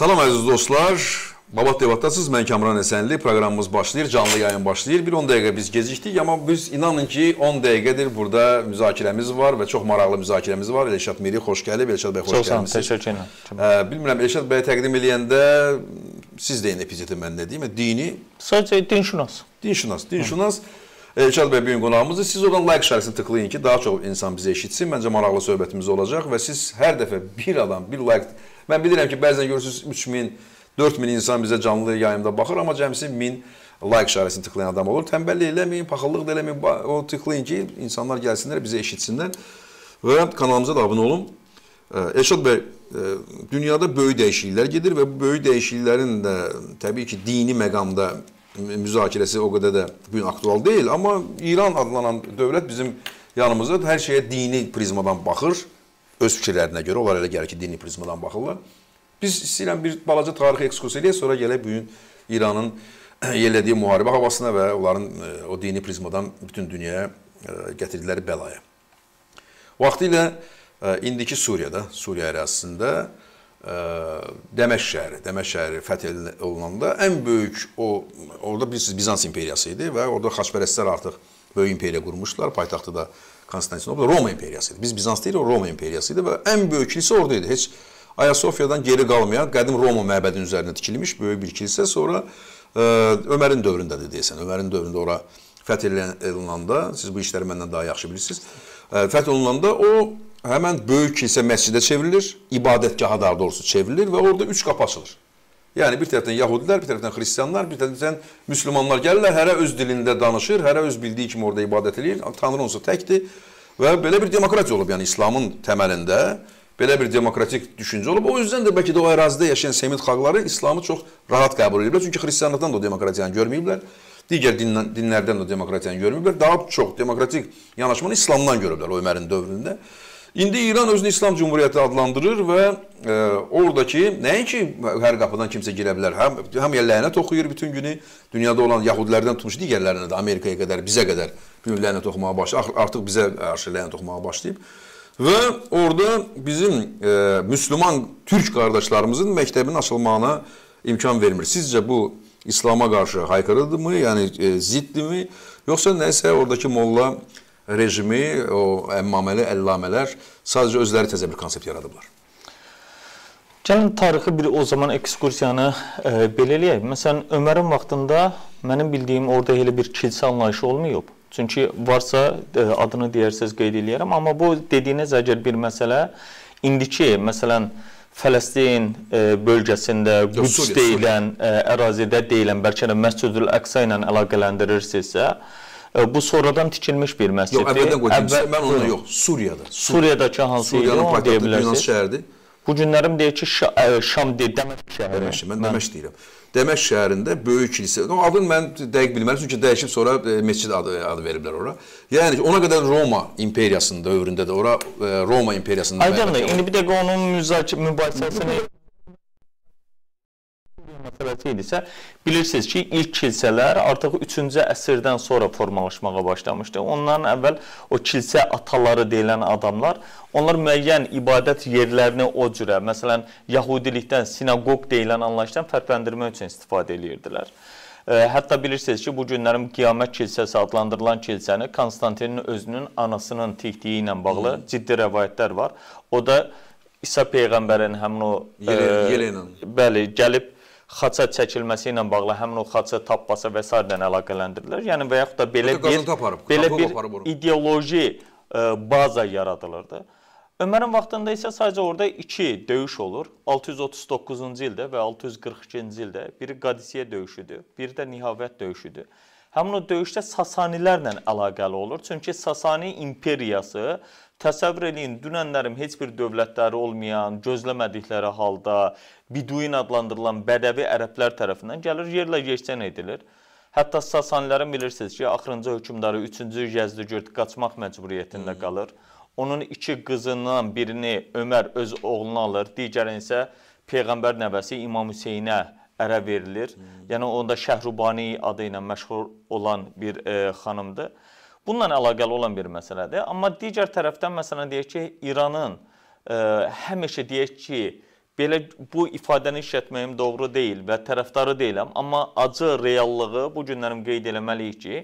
Salam əziz dostlar. Babat Debatdasınız. Mən Kamran Əsənli. Proqramımız başlayır. Canlı yayın başlayır. Bir 10 dəqiqə biz gecikdik, amma biz inanın ki 10 dəqiqədir burada müzakirəmiz var və çox maraqlı müzakirəmiz var. Elşad Miri xoş gəlib. Elşad bəy xoş gəlmisiniz. Çox sağ olun. Təşəkkür edirəm. Bilmirəm Elşad bəy təqdim eləyəndə siz deyin epiteti mən nə deyim? Dini Sadəcə dinşünas. Dinşünas, dinşünas. Elşad bəy bu gün qonağımızdır. Siz oradan like işarəsini tıklayın ki, daha çox insan bizi eşitsin. Məncə maraqlı söhbətimiz olacaq və siz hər dəfə bir adam bir like Mən bilirəm ki, bəzən görürsüz 3000, 4000 insan bizə canlı yayımda baxır, amma cəmsi 1000 like işarəsini tıklayan adam olur. Tənbəllik eləməyin, paxıllıq da eləməyin. O tıklayın ki, insanlar gəlsinlər, bizi eşitsinlər və kanalımıza da abunə olun. Elşad bəy, dünyada böyük dəyişikliklər gedir və bu böyük dəyişikliklərin də təbii ki, dini məqamda müzakirəsi o qədər də bu gün aktual deyil, amma İran adlanan dövlət bizim yanımızda hər şeyə dini prizmadan baxır öz fikirlərinə görə onlar elə gəlir ki, dini prizmadan baxırlar. Biz istəyirəm bir balaca tarixi ekskurs eləyək, sonra gələk bu gün İranın yerlədiyi müharibə havasına və onların e, o dini prizmadan bütün dünyaya e, gətirdikləri bəlaya. Vaxtilə e, indiki Suriyada, Suriya ərazisində Dəməşq şəhəri, Dəməşq şəhəri fəth olunanda ən böyük o orada bilirsiniz Bizans imperiyası idi və orada xaçpərəstlər artıq böyük imperiya qurmuşdular. Paytaxtı da Konstantinopol Roma imperiyası idi. Biz Bizans deyil, o Roma imperiyası idi və ən böyük kilsə orada idi. Heç Ayasofyadan geri qalmayan qədim Roma məbədinin üzərinə tikilmiş böyük bir kilsə. Sonra ə, e, Ömərin dövründədir deyəsən. Ömərin dövründə ora fəth olunanda, siz bu işləri məndən daha yaxşı bilirsiniz. E, fəth olunanda o həmən böyük kilsə məscidə çevrilir, ibadətgaha daha doğrusu çevrilir və orada üç qapı açılır. Yəni bir tərəfdən yəhudilər, bir tərəfdən xristianlar, bir tərəfdən müsəlmanlar gəlirlər, hərə öz dilində danışır, hərə öz bildiyi kimi orada ibadət eləyir. Tanrı onsuz təkdir. Və belə bir demokratiya olub, yəni İslamın təməlində belə bir demokratik düşüncə olub. O yüzdən də bəlkə də o ərazidə yaşayan Semit xalqları İslamı çox rahat qəbul ediblər. Çünki xristianlıqdan da o demokratiyanı görməyiblər. Digər dinlə, dinlərdən də demokratiyanı görməyiblər. Daha çox demokratik yanaşmanı İslamdan görüblər o Ömərin dövründə. İndi İran özünü İslam Cumhuriyyəti adlandırır və e, oradakı nəinki hər qapıdan kimsə girə bilər, həm hamıya lənət oxuyur bütün günü, dünyada olan yəhudilərdən tutmuş digərlərinə də Amerikaya qədər, bizə qədər bütün lənət oxumağa başlayıb, artıq bizə qarşı lənət oxumağa başlayıb. Və orada bizim e, müsəlman türk qardaşlarımızın məktəbinin açılmasına imkan vermir. Sizcə bu İslama qarşı hayqırıldımı, yəni e, ziddimi, yoxsa nəsə oradakı molla rejimi, o əmmaməli əllamələr sadəcə özləri təzə bir konsept yaradıblar. Gəlin tarixi bir o zaman ekskursiyanı e, belə eləyək. Məsələn, Ömərin vaxtında mənim bildiyim orada elə bir kilsə anlayışı olmayıb. Çünki varsa e, adını deyərsəz qeyd eləyərəm, amma bu dediyiniz əgər bir məsələ indiki, məsələn, Fələstin e, bölgəsində Qüds deyilən e, ərazidə deyilən bəlkə də Məscidül Əqsa ilə əlaqələndirirsinizsə, e, E, bu sonradan tikilmiş bir məsciddir. Yox, əvvəldən qoy. Əvvəl, mən onu yox, Suriyada. Suriyadakı hansı Suriyanın idi, onu deyə bilərsiniz. şəhəridir. Bu günlərim deyir ki, Şa e, Şam deyil, Dəməşq şəhəri. Dəməşq, mən Dəməşq deyirəm. Dəməşq şəhərində böyük kilsə, o adını mən dəqiq bilmərəm çünki dəyişib sonra e, məscid adı, adı veriblər ora. Yəni ona qədər Roma imperiyasının dövründə də ora Roma imperiyasının Aydındır. İndi bir dəqiqə onun müzakirə mübahisəsini məsələsi idisə, bilirsiniz ki, ilk kilsələr artıq 3-cü əsrdən sonra formalaşmağa başlamışdı. Ondan əvvəl o kilsə ataları deyilən adamlar, onlar müəyyən ibadət yerlərini o cürə, məsələn, yahudilikdən sinaqoq deyilən anlayışdan fərqləndirmək üçün istifadə edirdilər. E, hətta bilirsiniz ki, bu günlərin Qiyamət kilsəsi adlandırılan kilsəni Konstantinin özünün anasının tikdiyi ilə bağlı Hı. ciddi rəvayətlər var. O da İsa peyğəmbərin həmin o e, Yelenin. Bəli, gəlib xaça çəkilməsi ilə bağlı həmin o xaça tapbasa və s. ilə əlaqələndirirlər. Yəni və yaxud da belə bir aparıb, belə bir ideoloji ə, e, baza yaradılırdı. Ömərin vaxtında isə sadəcə orada 2 döyüş olur. 639-cu ildə və 642-ci ildə biri Qadisiyə döyüşüdür, biri də Nihavət döyüşüdür. Həmin o döyüşdə Sasanilərlə əlaqəli olur. Çünki Sasani imperiyası Təsəvvür eləyin, dünənlərim heç bir dövlətləri olmayan, gözləmədikləri halda Biduin adlandırılan bədəvi ərəblər tərəfindən gəlir, yerlə yeşdən edilir. Hətta Sasanilərin bilirsiniz ki, axırıncı hökmdarı 3-cü Yezdegird qaçmaq məcburiyyətində hmm. qalır. Onun iki qızından birini Ömər öz oğluna alır, digərini isə Peyğəmbər nəvəsi İmam Hüseynə ərə verilir. Hmm. Yəni onda Şəhrubani adı ilə məşhur olan bir e, xanımdır. Bununla əlaqəli olan bir məsələdir. Amma digər tərəfdən məsələn deyək ki, İranın ə, e, həmişə deyək ki, belə bu ifadəni işlətməyim doğru deyil və tərəfdarı deyiləm, amma acı reallığı bu günlərim qeyd eləməliyik ki,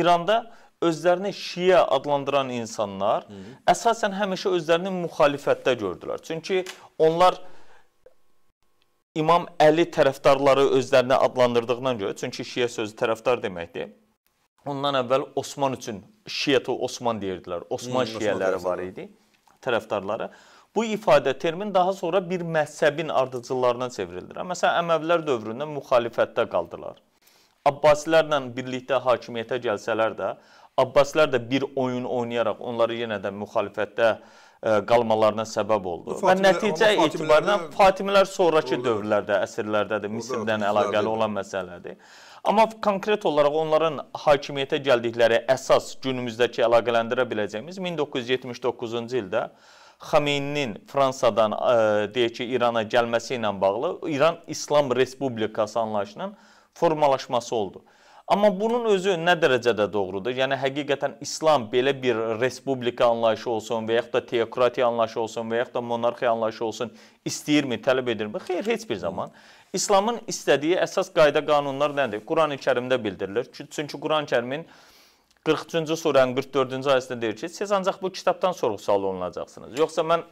İranda özlərini şiə adlandıran insanlar Hı -hı. əsasən həmişə özlərini müxalifətdə gördülər. Çünki onlar İmam Əli tərəfdarları özlərini adlandırdığına görə, çünki şiə sözü tərəfdar deməkdir. Ondan əvvəl Osman üçün Şiətu Osman deyirdilər. Osman hmm, şiələri var idi tərəfdarları. Bu ifadə termin daha sonra bir məhzəbin ardıcıllarına çevrildi. Məsələn, Əməvilər dövründə müxalifətdə qaldılar. Abbasilərlə birlikdə hakimiyyətə gəlsələr də, Abbasilər də bir oyun oynayaraq onları yenə də müxalifətdə e, qalmalarına səbəb oldu. Və nəticə etibarilə Fatimilər sonrakı dövrlərdə, əsrlərdədir, Misirdən əlaqəli olan məsələdir. Amma konkret olaraq onların hakimiyyətə gəldikləri əsas günümüzdəki əlaqələndirə biləcəyimiz 1979-cu ildə Xameyinin Fransadan e, deyək ki, İrana gəlməsi ilə bağlı İran İslam Respublikası anlayışının formalaşması oldu. Amma bunun özü nə dərəcədə doğrudur? Yəni həqiqətən İslam belə bir respublika anlayışı olsun və yaxud da teokratiya anlayışı olsun və yaxud da monarxiya anlayışı olsun istəyirmi, tələb edirmi? Xeyr, heç bir zaman. İslamın istədiyi əsas qayda qanunlar nədir? Qurani-Kərimdə bildirilir. Çünki Qurani-Kərimin 43-cü surənin 44-cü ayəsində deyir ki, siz ancaq bu kitabdan sorğu-sual olunacaqsınız. Yoxsa mən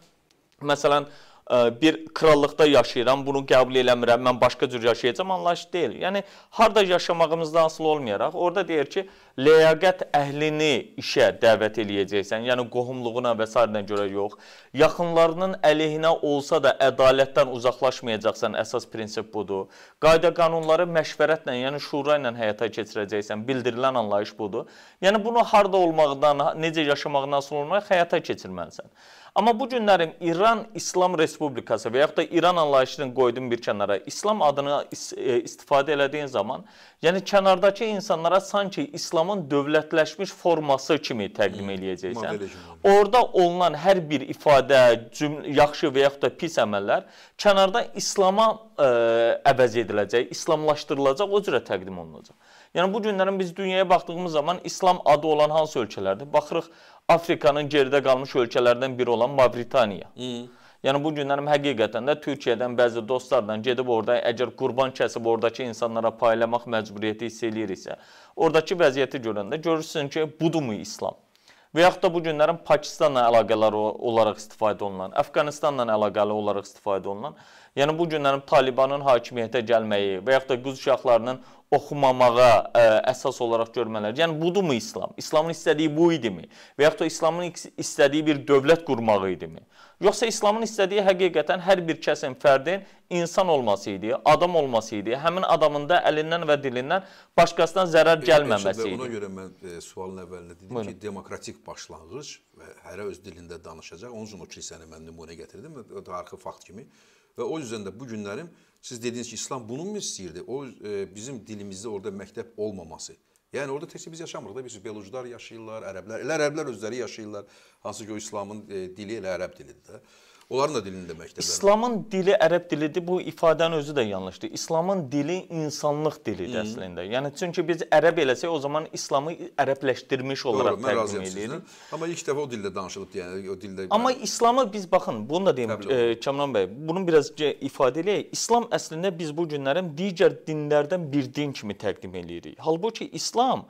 məsələn bir krallıqda yaşayıram, bunu qəbul eləmirəm, mən başqa cür yaşayacam anlayış deyil. Yəni harda yaşamağımızdan asılı olmayaraq orada deyir ki, ləyaqət əhlini işə dəvət eləyəcəksən. Yəni qohumluğuna və s. görə yox. Yaxınlarının əleyhinə olsa da ədalətdən uzaqlaşmayacaqsan. Əsas prinsip budur. Qayda qanunları məşvərətlə, yəni şura ilə həyata keçirəcəksən. Bildirilən anlayış budur. Yəni bunu harda olmaqdan, necə yaşamaqdan asılı olmayaraq həyata keçirməlisən. Amma bu günlərim İran İslam Respublikası və yaxud da İran anlayışını qoydum bir kənara. İslam adını e, istifadə elədiyin zaman, yəni kənardakı insanlara sanki İslamın dövlətləşmiş forması kimi təqdim eləyəcəksən. Orda olunan hər bir ifadə, cümlə, yaxşı və yaxud da pis əməllər kənarda İslama ə, e, əvəz ediləcək, İslamlaşdırılacaq, o cürə təqdim olunacaq. Yəni bu günlərin biz dünyaya baxdığımız zaman İslam adı olan hansı ölkələrdir? Baxırıq Afrikanın geridə qalmış ölkələrdən biri olan Mavritaniya. Hmm. Yəni bu günlərim həqiqətən də Türkiyədən bəzi dostlarla gedib orada əgər qurban kəsib ordakı insanlara paylamaq məcburiyyəti hiss eləyiriksə, ordakı vəziyyəti görəndə görürsün ki, budumu İslam? Və yaxud da bu günlərin Pakistanla əlaqələri olaraq istifadə olunan, Əfqanistanla əlaqəli olaraq istifadə olunan, yəni bu günlərin Talibanın hakimiyyətə gəlməyi və yaxud da qız uşaqlarının oxumamağa ə, e, əsas olaraq görmələr. Yəni budumu İslam? İslamın istədiyi bu idimi? Və yaxud da İslamın istədiyi bir dövlət qurmağı idimi? Yoxsa İslamın istədiyi həqiqətən hər bir kəsin, fərdin insan olması idi, adam olması idi. Həmin adamın da əlindən və dilindən başqasından zərər gəlməməsi idi. Ona görə mən e, sualın əvvəlində dedim Buyurun. ki, demokratik başlanğıc və hərə öz dilində danışacaq. Onun üçün o kilsəni mən nümunə gətirdim və arxı fakt kimi. Və o yüzden də bu günlərim Siz dediniz ki, İslam bunu mu istəyirdi? O e, bizim dilimizdə orada məktəb olmaması. Yəni orada təkcə biz yaşamırıq da, bilirsiniz, belucular yaşayırlar, ərəblər, elə ərəblər özləri yaşayırlar. Hansı ki, o İslamın e, dili elə ərəb dilidir də. Onların da dilini deməkdir. İslamın dili ərəb dilidir. Bu ifadənin özü də yanlışdır. İslamın dili insanlıq dilidir Hı. əslində. Yəni çünki biz ərəb eləsək o zaman İslamı ərəbləşdirmiş olaraq Doğru, təqdim eləyirik. Amma ilk dəfə o dildə danışılıb, yəni o dildə. Amma bəli. İslamı biz baxın, bunu da deyim e, Kamran bəy, bunu biraz ifadə eləyək. İslam əslində biz bu günlərin digər dinlərdən bir din kimi təqdim eləyirik. Halbuki İslam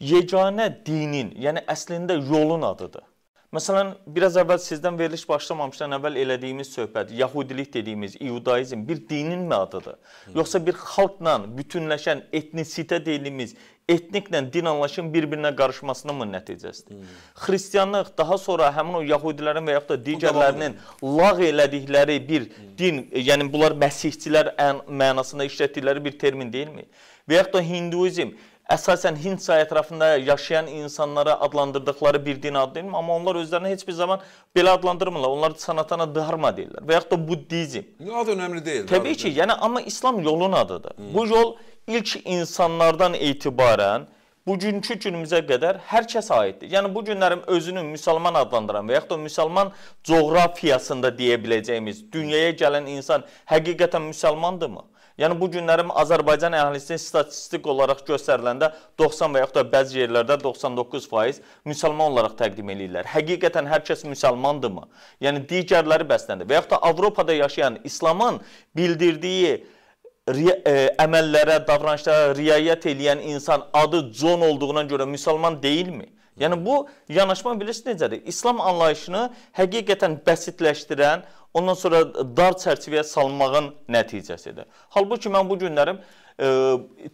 yeganə dinin, yəni əslində yolun adıdır. Məsələn, biraz əvvəl sizdən veriliş başlamamışdan əvvəl elədiyimiz söhbət, yahudilik dediyimiz iudaizm bir dinin mi adıdır? Yoxsa bir xalqla bütünləşən etnisitə dediyimiz etniklə din anlayışının bir-birinə qarışmasının mı nəticəsidir? Hmm. Xristianlıq daha sonra həmin o yahudilərin və yaxud da digərlərinin lağ elədikləri bir din, e, yəni bunlar məsihçilər mənasında işlətdikləri bir termin deyilmi? Və yaxud da hinduizm əsasən Hind çayı ətrafında yaşayan insanlara adlandırdıqları bir din adı deyilmi? Amma onlar özlərini heç bir zaman belə adlandırmırlar. Onlar sanatana dharma deyirlər və yaxud da buddizm. Ad önəmli deyil. Təbii ki, yəni amma İslam yolun adıdır. Hmm. Bu yol ilk insanlardan etibarən bugünkü günümüzə qədər hər kəsə aiddir. Yəni bu günlərim özünü müsəlman adlandıran və yaxud da müsəlman coğrafiyasında deyə biləcəyimiz dünyaya gələn insan həqiqətən müsəlmandırmı? Yəni bu günlərim Azərbaycan əhlisi statistik olaraq göstəriləndə 90 və yaxud da bəzi yerlərdə 99% müsəlman olaraq təqdim eləyirlər. Həqiqətən hər kəs müsəlmandırmı? Yəni digərləri bəsləndir. Və yaxud da Avropada yaşayan İslamın bildirdiyi e, əməllərə, davranışlara riayət edən insan adı John olduğuna görə müsəlman deyilmi? Yəni bu yanaşma bilirsiniz necədir? İslam anlayışını həqiqətən bəsitləşdirən, ondan sonra dar çərçivəyə salmağın nəticəsidir. Halbuki mən bu günlərim e,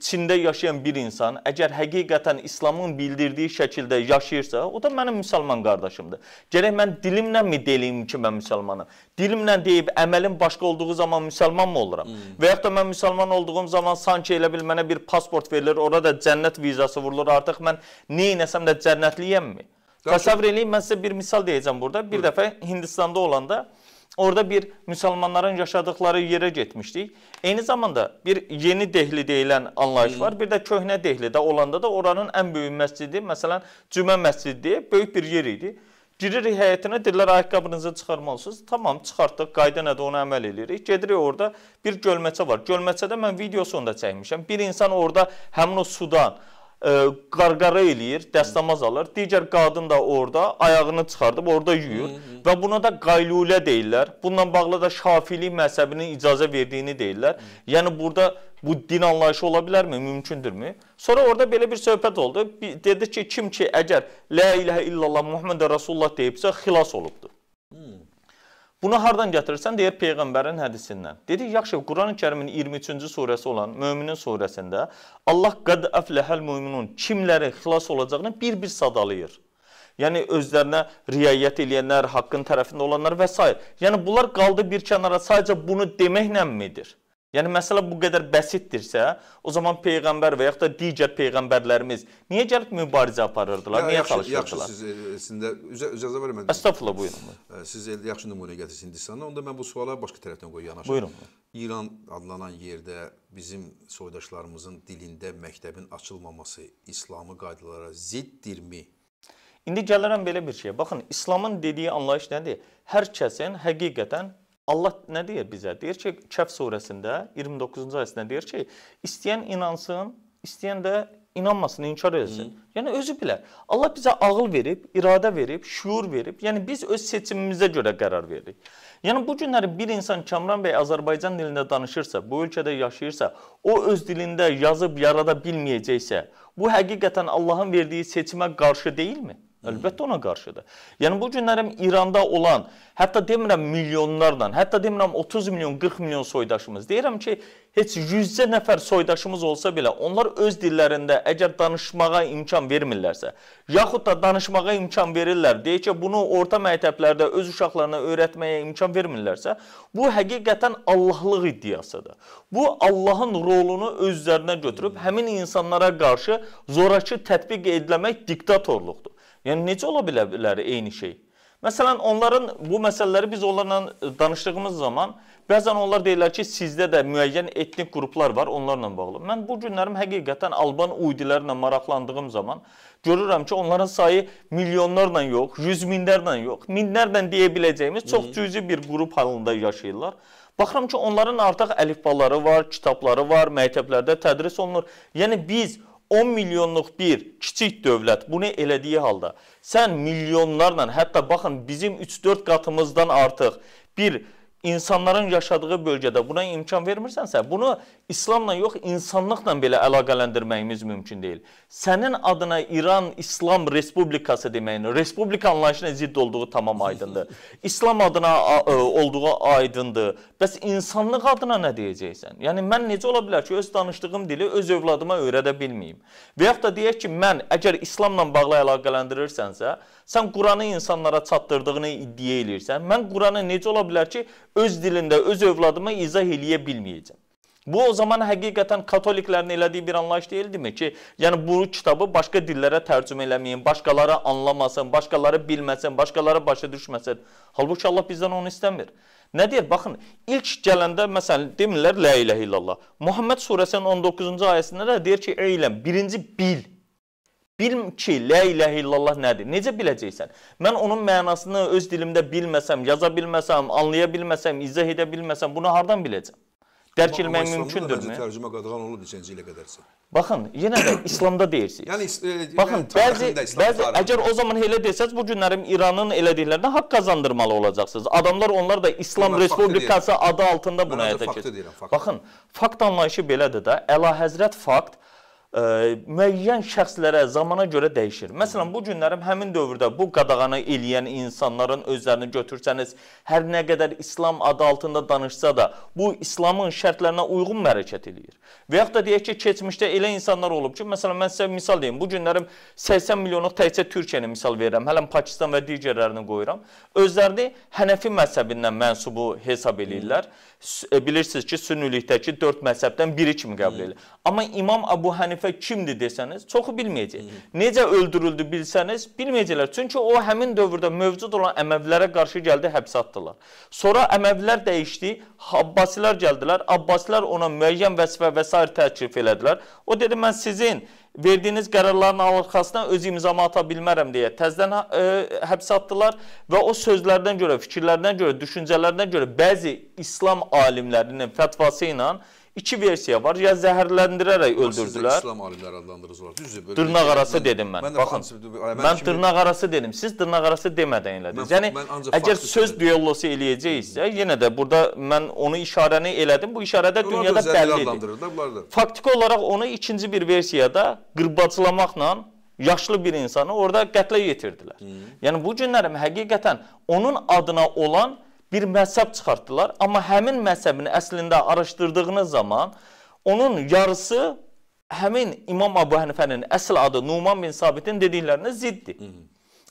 Çində yaşayan bir insan əgər həqiqətən İslamın bildirdiyi şəkildə yaşayırsa, o da mənim müsəlman qardaşımdır. Gərək mən dilimlə mi deyim ki, mən müsəlmanam? Dilimlə deyib əməlim başqa olduğu zaman müsəlmanmı oluram? Hmm. Və yaxud da mən müsəlman olduğum zaman sanki elə bil mənə bir pasport verilir, orada cənnət vizası vurulur. Artıq mən nə etsəm də cənnətliyəmmi? Təsəvvür eləyin, mən sizə bir misal deyəcəm burada. Bir Hı. dəfə Hindistanda olanda Orada bir müsəlmanların yaşadıkları yerə getmişdik. Eyni zamanda bir yeni Dehli deyilən anlayış var. Bir də köhnə Dehlidə olanda da oranın ən böyük məscidi, məsələn, Cümə məscidi böyük bir yer idi. Giririk həyətinə, deyirlər ayaqqabınızı çıxarmalısınız. Tamam, çıxartdıq, qayda nədir ona əməl edirik. Gedirik orada bir gölməçə var. Gölməçədə mən videosunu da çəkmişəm. Bir insan orada həmin o sudan qarqara eləyir, dəstəmaz alır. Digər qadın da orada ayağını çıxardıb orada yuyur və buna da qaylulə deyirlər. Bununla bağlı da şafilik məzhəbinin icazə verdiyini deyirlər. Yəni burada bu din anlayışı ola bilərmi, mümkündürmü? Sonra orada belə bir söhbət oldu. Dedi ki, kim ki əgər la ilahə illallah Muhammed Rasulullah deyibsə, xilas olubdur. Bunu hardan gətirirsən? Deyir peyğəmbərin hədisindən. Dedik, yaxşı, Qurani-Kərimin 23-cü surəsi olan Möminin surəsində Allah qad aflahal möminun kimləri xilas olacağını bir-bir sadalayır. Yəni özlərinə riayət edənlər, haqqın tərəfində olanlar və s. Yəni bunlar qaldı bir kənara, sadəcə bunu deməkləmmidir? Yəni məsələ bu qədər bəsitdirsə, o zaman peyğəmbər və yaxud da digər peyğəmbərlərimiz niyə gəlib mübarizə aparırdılar? Ya, niyə yaxşı, çalışırdılar? Yaxşı, siz e, e, sizində üzə, icazə vermədim. Əstəğfurullah, buyurun. E, siz yaxşı nümunə gətirsiniz Hindistanda. Onda mən bu suala başqa tərəfdən qoyu yanaşım. Buyurun. İran adlanan yerdə bizim soydaşlarımızın dilində məktəbin açılmaması İslamı qaydalara ziddirmi? İndi gəlirəm belə bir şeyə. Baxın, İslamın dediyi anlayış nədir? Hər kəsin həqiqətən Allah nə deyir bizə? Deyir ki, Kəf surəsində 29-cu ayəsində deyir ki, istəyən inansın, istəyən də inanmasın, inkar etsin. Hı. Yəni özü bilər. Allah bizə ağıl verib, iradə verib, şuur verib. Yəni biz öz seçimimizə görə qərar veririk. Yəni bu günləri bir insan Kamran bəy Azərbaycan dilində danışırsa, bu ölkədə yaşayırsa, o öz dilində yazıb yarada bilməyəcəksə, bu həqiqətən Allahın verdiyi seçimə qarşı deyilmi? Əlbəttə ona qarşıdır. Yəni bu günlərim İranda olan, hətta demirəm milyonlarla, hətta demirəm 30 milyon, 40 milyon soydaşımız. Deyirəm ki, heç yüzcə nəfər soydaşımız olsa belə, onlar öz dillərində əgər danışmağa imkan vermirlərsə, yaxud da danışmağa imkan verirlər, deyək ki, bunu orta məktəblərdə öz uşaqlarına öyrətməyə imkan vermirlərsə, bu həqiqətən Allahlıq iddiasıdır. Bu Allahın rolunu öz üzərinə götürüb hmm. həmin insanlara qarşı zorakı tətbiq edilmək diktatorluqdur. Yəni necə ola bilə bilər eyni şey? Məsələn, onların bu məsələləri biz onlarla danışdığımız zaman bəzən onlar deyirlər ki, sizdə də müəyyən etnik qruplar var, onlarla bağlı. Mən bu günlərim həqiqətən Alban uydilərlə maraqlandığım zaman görürəm ki, onların sayı milyonlarla yox, yüz minlərlə yox, minlərlə deyə biləcəyimiz çox cüzi bir qrup halında yaşayırlar. Baxıram ki, onların artıq əlifbaları var, kitabları var, məktəblərdə tədris olunur. Yəni biz 10 milyonluq bir kiçik dövlət bunu elədiyi halda sən milyonlarla, hətta baxın bizim 3-4 qatımızdan artıq bir dövlət insanların yaşadığı bölgədə buna imkan vermirsənsə, bunu İslamla yox, insanlıqla belə əlaqələndirməyimiz mümkün deyil. Sənin adına İran İslam Respublikası deməyin, respublika anlayışına zidd olduğu tamam aydındır. İslam adına e, olduğu aydındır. Bəs insanlıq adına nə deyəcəksən? Yəni mən necə ola bilər ki, öz danışdığım dili öz övladıma öyrədə bilməyim? Və yaxud da deyək ki, mən əgər İslamla bağlı əlaqələndirirsənsə, Sən Quranı insanlara çatdırdığını iddia eləyirsən. Mən Quranı necə ola bilər ki, öz dilində, öz övladıma izah eləyə bilməyəcəm? Bu o zaman həqiqətən katoliklərin elədiyi bir anlayış deyildimi ki, yəni bu kitabı başqa dillərə tərcümə eləməyin, başqaları anlamasın, başqaları bilməsin, başqaları başa düşməsin. Halbuki Allah bizdən onu istəmir. Nə deyir? Baxın, ilk gələndə məsələn demirlər la ilahə illallah. Muhammed surəsinin 19-cu ayəsində də deyir ki, eyləm, birinci bil. Bil ki, lə iləhə illallah nədir? Necə biləcəksən? Mən onun mənasını öz dilimdə bilməsəm, yaza bilməsəm, anlaya bilməsəm, izah edə bilməsəm, bunu hardan biləcəm? Dərk etmək mümkündürmü? Tərcümə qadağan olub neçənci ilə qədərsə. Baxın, yenə də İslamda deyirsiniz. Yəni e, baxın, e, bəzi bəzi əgər o zaman elə desəz bu günlərim İranın elədiklərinə haqq qazandırmalı olacaqsınız. Adamlar onlar da İslam Bunlar Respublikası adı altında buna həyata keçirir. Baxın, fakt anlayışı belədir də. Əlahəzrət fakt ə, müəyyən şəxslərə, zamana görə dəyişir. Məsələn, bu günlərim həmin dövrdə bu qadağanı eləyən insanların özlərini götürsəniz, hər nə qədər İslam adı altında danışsa da, bu İslamın şərtlərinə uyğun hərəkət eləyir. Və yaxud da deyək ki, keçmişdə elə insanlar olub ki, məsələn, mən sizə misal deyim. Bu günlərim 80 milyonluq təkcə Türkiyəni misal verirəm. Hələ Pakistan və digərlərini qoyuram. Özlərini Hənəfi məzhəbindən mənsubu hesab eləyirlər. Hı E, bilirsiniz ki, sünnilikdəki 4 məzhəbdən biri kimi qəbul edilir. Amma İmam Əbu Hənifə kimdir desəniz, çoxu bilməyəcək. Hı. Necə öldürüldü bilsəniz, bilməyəcəklər. Çünki o həmin dövrdə mövcud olan Əməvilərə qarşı gəldi, həbs atdılar. Sonra Əməvilər dəyişdi, Abbasilər gəldilər. Abbasilər ona müəyyən vəzifə və s. təklif elədilər. O dedi, mən sizin verdiyiniz qərarların arxasına öz imzamı ata bilmərəm deyə təzdən ə, e, həbsə atdılar və o sözlərdən görə, fikirlərdən görə, düşüncələrdən görə bəzi İslam alimlərinin fətvası ilə iki versiya var. Ya zəhərləndirərək öldürdülər. Siz İslam alimləri adlandırırız orada. Düzdür. Dırnaq arası mən, dedim mən. mən Baxın. Mən, mən kimi... dırnaq arası dedim. Siz dırnaq arası demədən elədiniz. Yəni əgər söz duellosu eləyəcəksə, yenə də burada mən onu işarəni elədim. Bu işarədə Onlar dünyada bəllidir. Faktiki olaraq onu ikinci bir versiyada qırbaclamaqla yaşlı bir insanı orada qətlə yetirdilər. Hı. Yəni bu günlərim həqiqətən onun adına olan bir məzhəb çıxartdılar. Amma həmin məzhəbini əslində araşdırdığınız zaman onun yarısı həmin İmam Əbu Hənifənin əsl adı Numan bin Sabitin dediklərinə ziddir. Hı -hı.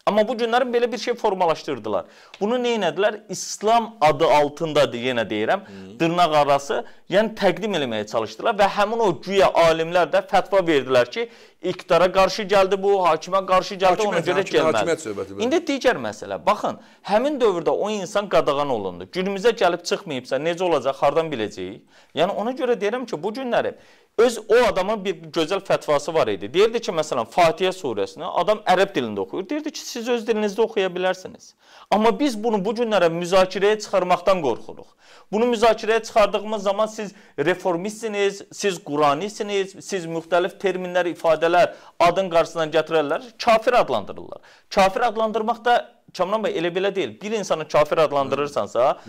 Amma bu günləri belə bir şey formalaşdırdılar. Bunu nə etdilər? İslam adı altında yenə deyirəm, dırnaq arası, yəni təqdim eləməyə çalışdılar və həmin o güya alimlər də fətva verdilər ki, iqtara qarşı gəldi bu, hakimə qarşı gəldi, hakimiyyət, ona görə hakimiyyət, gəlmədi. Hakimiyyət söhbəti. Bəli. İndi digər məsələ, baxın, həmin dövrdə o insan qadağan olundu. Günümüzə gəlib çıxmayıbsa necə olacaq, hardan biləcəyik? Yəni ona görə deyirəm ki, bu günləri öz o adamın bir gözəl fətvası var idi. Deyirdi ki, məsələn, Fatihə surəsini adam ərəb dilində oxuyur. Deyirdi ki, siz öz dilinizdə oxuya bilərsiniz. Amma biz bunu bu günlərə müzakirəyə çıxarmaqdan qorxuruq. Bunu müzakirəyə çıxardığımız zaman siz reformistsiniz, siz Quranisiniz, siz müxtəlif terminlər, ifadələr adın qarşısına gətirərlər, kafir adlandırırlar. Kafir adlandırmaq da Kamran bəy elə belə deyil. Bir insanı kafir adlandırırsansa,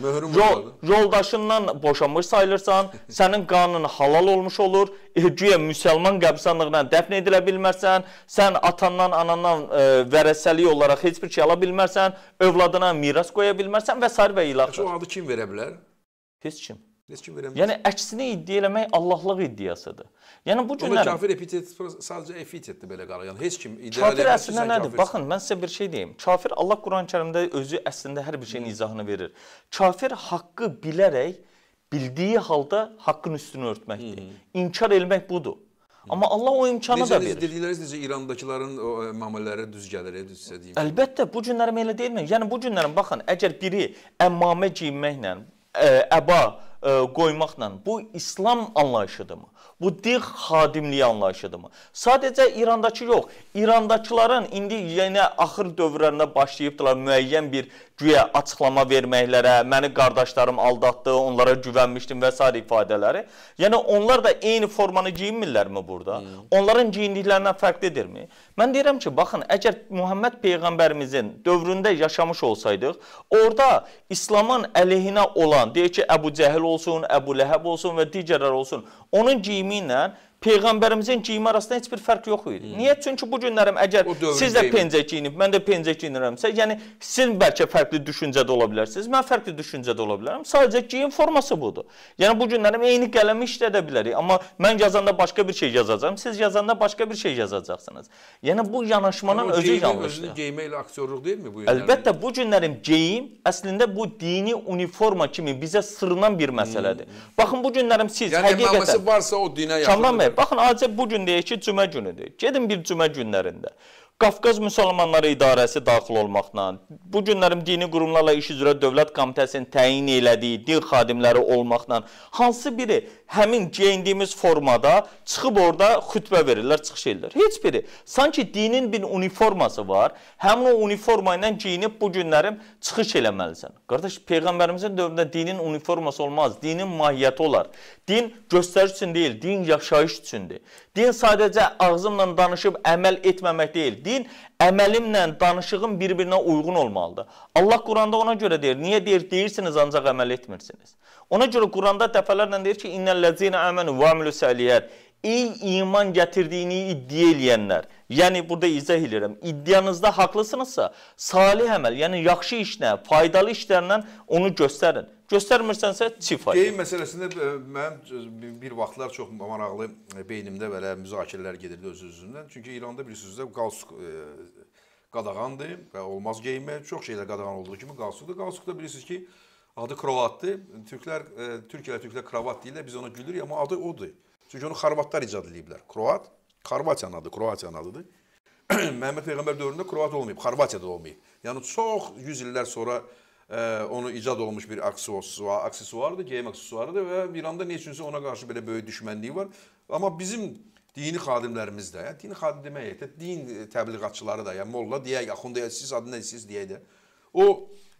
yol, yoldaşından boşanmış sayılırsan, sənin qanın halal olmuş olur. E, güya müsəlman qəbristanlığına dəfn edilə bilmərsən, sən atandan, anandan e, vərəsəlik olaraq heç bir şey ala bilmərsən, övladına miras qoya bilmərsən və sair və ilaxır. O adı kim verə bilər? Heç kim. Heç kim verəmir. Yəni əksini iddia eləmək Allahlıq iddiasıdır. Yəni bu günlər kafir epitet sadəcə epitetdir belə qalır. Yəni heç kim iddia eləmir. Kafir əslində nədir? Baxın, mən sizə bir şey deyim. Kafir Allah Quran-Kərimdə özü əslində hər bir şeyin hmm. izahını verir. Kafir haqqı bilərək bildiyi halda haqqın üstünü örtməkdir. Hı hmm. -hı. İnkar eləmək budur. Hmm. Amma Allah o imkanı necə, da verir. Necə dedikləriniz necə İrandakıların o əmamələri e, düz gəlir, e, düzsə deyim. Əlbəttə bu günlərim elə deyilmi? Yəni bu günlərim baxın, əgər biri əmmamə geyinməklə əba qoymaqla bu İslam anlayışıdırmı? Bu din xadimliyi anlayışıdırmı? Sadəcə İrandakı yox, İrandakıların indi yenə axır dövrlərinə başlayıbdılar müəyyən bir güya açıqlama verməklərə, məni qardaşlarım aldatdı, onlara güvənmişdim və s. ifadələri. Yəni onlar da eyni formanı geyinmirlərmi burada? Hmm. Onların geyindiklərindən fərqlidirmi? Mən deyirəm ki, baxın, əgər Məhəmməd peyğəmbərimizin dövründə yaşamış olsaydıq, orada İslamın əleyhinə olan, deyək ki, Əbu Cəhil olsun, Əbu Ləhəb olsun və digərlər olsun, onun geyimi ilə Peyğəmbərimizin geyimi arasında heç bir fərq yox idi. Hmm. Niyə? Çünki bu günlərim əgər siz də pencə geyinib, mən də pencə geyinirəmsə, yəni siz bəlkə fərqli düşüncədə ola bilərsiniz, mən fərqli düşüncədə ola bilərəm. Sadəcə geyim forması budur. Yəni bu günlərim eyni qələmi işlədə bilərik, amma mən yazanda başqa bir şey yazacağam, siz yazanda başqa bir şey yazacaqsınız. Yəni bu yanaşmanın yəni, özü yanlışdır. Özünü geyməklə aktyorluq deyilmi bu günlərin? Əlbəttə bu günlərin geyim əslində bu dini uniforma kimi bizə sırınan bir məsələdir. Hmm. Baxın bu günlərim siz yəni, həqiqətən Yəni varsa o dinə yaxındır. Baxın, acə bu gün deyək ki, cümə günüdür. Gedin bir cümə günlərində. Qafqaz Müsəlmanları İdarəsi daxil olmaqla, bu günlərim dini qurumlarla iş üzrə Dövlət Komitəsinin təyin elədiyi din xadimləri olmaqla hansı biri həmin geyindiyimiz formada çıxıb orada xütbə verirlər, çıxış edirlər? Heç biri. Sanki dinin bir uniforması var, həmin o uniforma ilə geyinib bu günlərim çıxış eləməlisən. Qardaş, Peyğəmbərimizin dövründə dinin uniforması olmaz, dinin mahiyyəti olar. Din göstəriş üçün deyil, din yaşayış üçündür. Din sadəcə ağzımla danışıb əməl etməmək deyil. Din əməlimlə danışığım bir-birinə uyğun olmalıdır. Allah Quranda ona görə deyir. Niyə deyir? Deyirsiniz ancaq əməl etmirsiniz. Ona görə Quranda dəfələrlə deyir ki, innellezina amanu və amilusaliyat. Ey iman gətirdiyini iddia eləyənlər. Yəni burada izah edirəm. İddianızda haqlısınızsa, salih əməl, yəni yaxşı işlə, faydalı işlərlə onu göstərin göstərmirsənsə çift faiz. Geyim məsələsində e, mənim e, bir vaxtlar çox maraqlı e, beynimdə belə müzakirələr gedirdi öz özündən. Çünki İranda bilirsiniz də qalstuk qadağandır və olmaz geyinmək. Çox şeylər qadağan olduğu kimi qalstuk da. Qalstuk da bilirsiniz ki, adı krovatdır. Türklər Türkiyələr türklər kravat deyirlər. Biz ona gülürük, amma adı odur. Çünki onu xorvatlar icad ediblər. Kroat, Xorvatiyanın adı, Kroatiyanın adıdır. Məhəmməd peyğəmbər dövründə Kroat olmayıb, Xorvatiyada olmayıb. Yəni çox 100 illər sonra e, onu icad olmuş bir aksesuar, aksesuardı, geyim aksesuarıdır və İranda neyçünsə ona qarşı belə böyük düşmənliyi var. Amma bizim dini xadimlərimiz də, ya, dini xadim demək yetə, din təbliğatçıları da, ya, molla deyək, axund deyək, siz adı nəsiz deyək də. O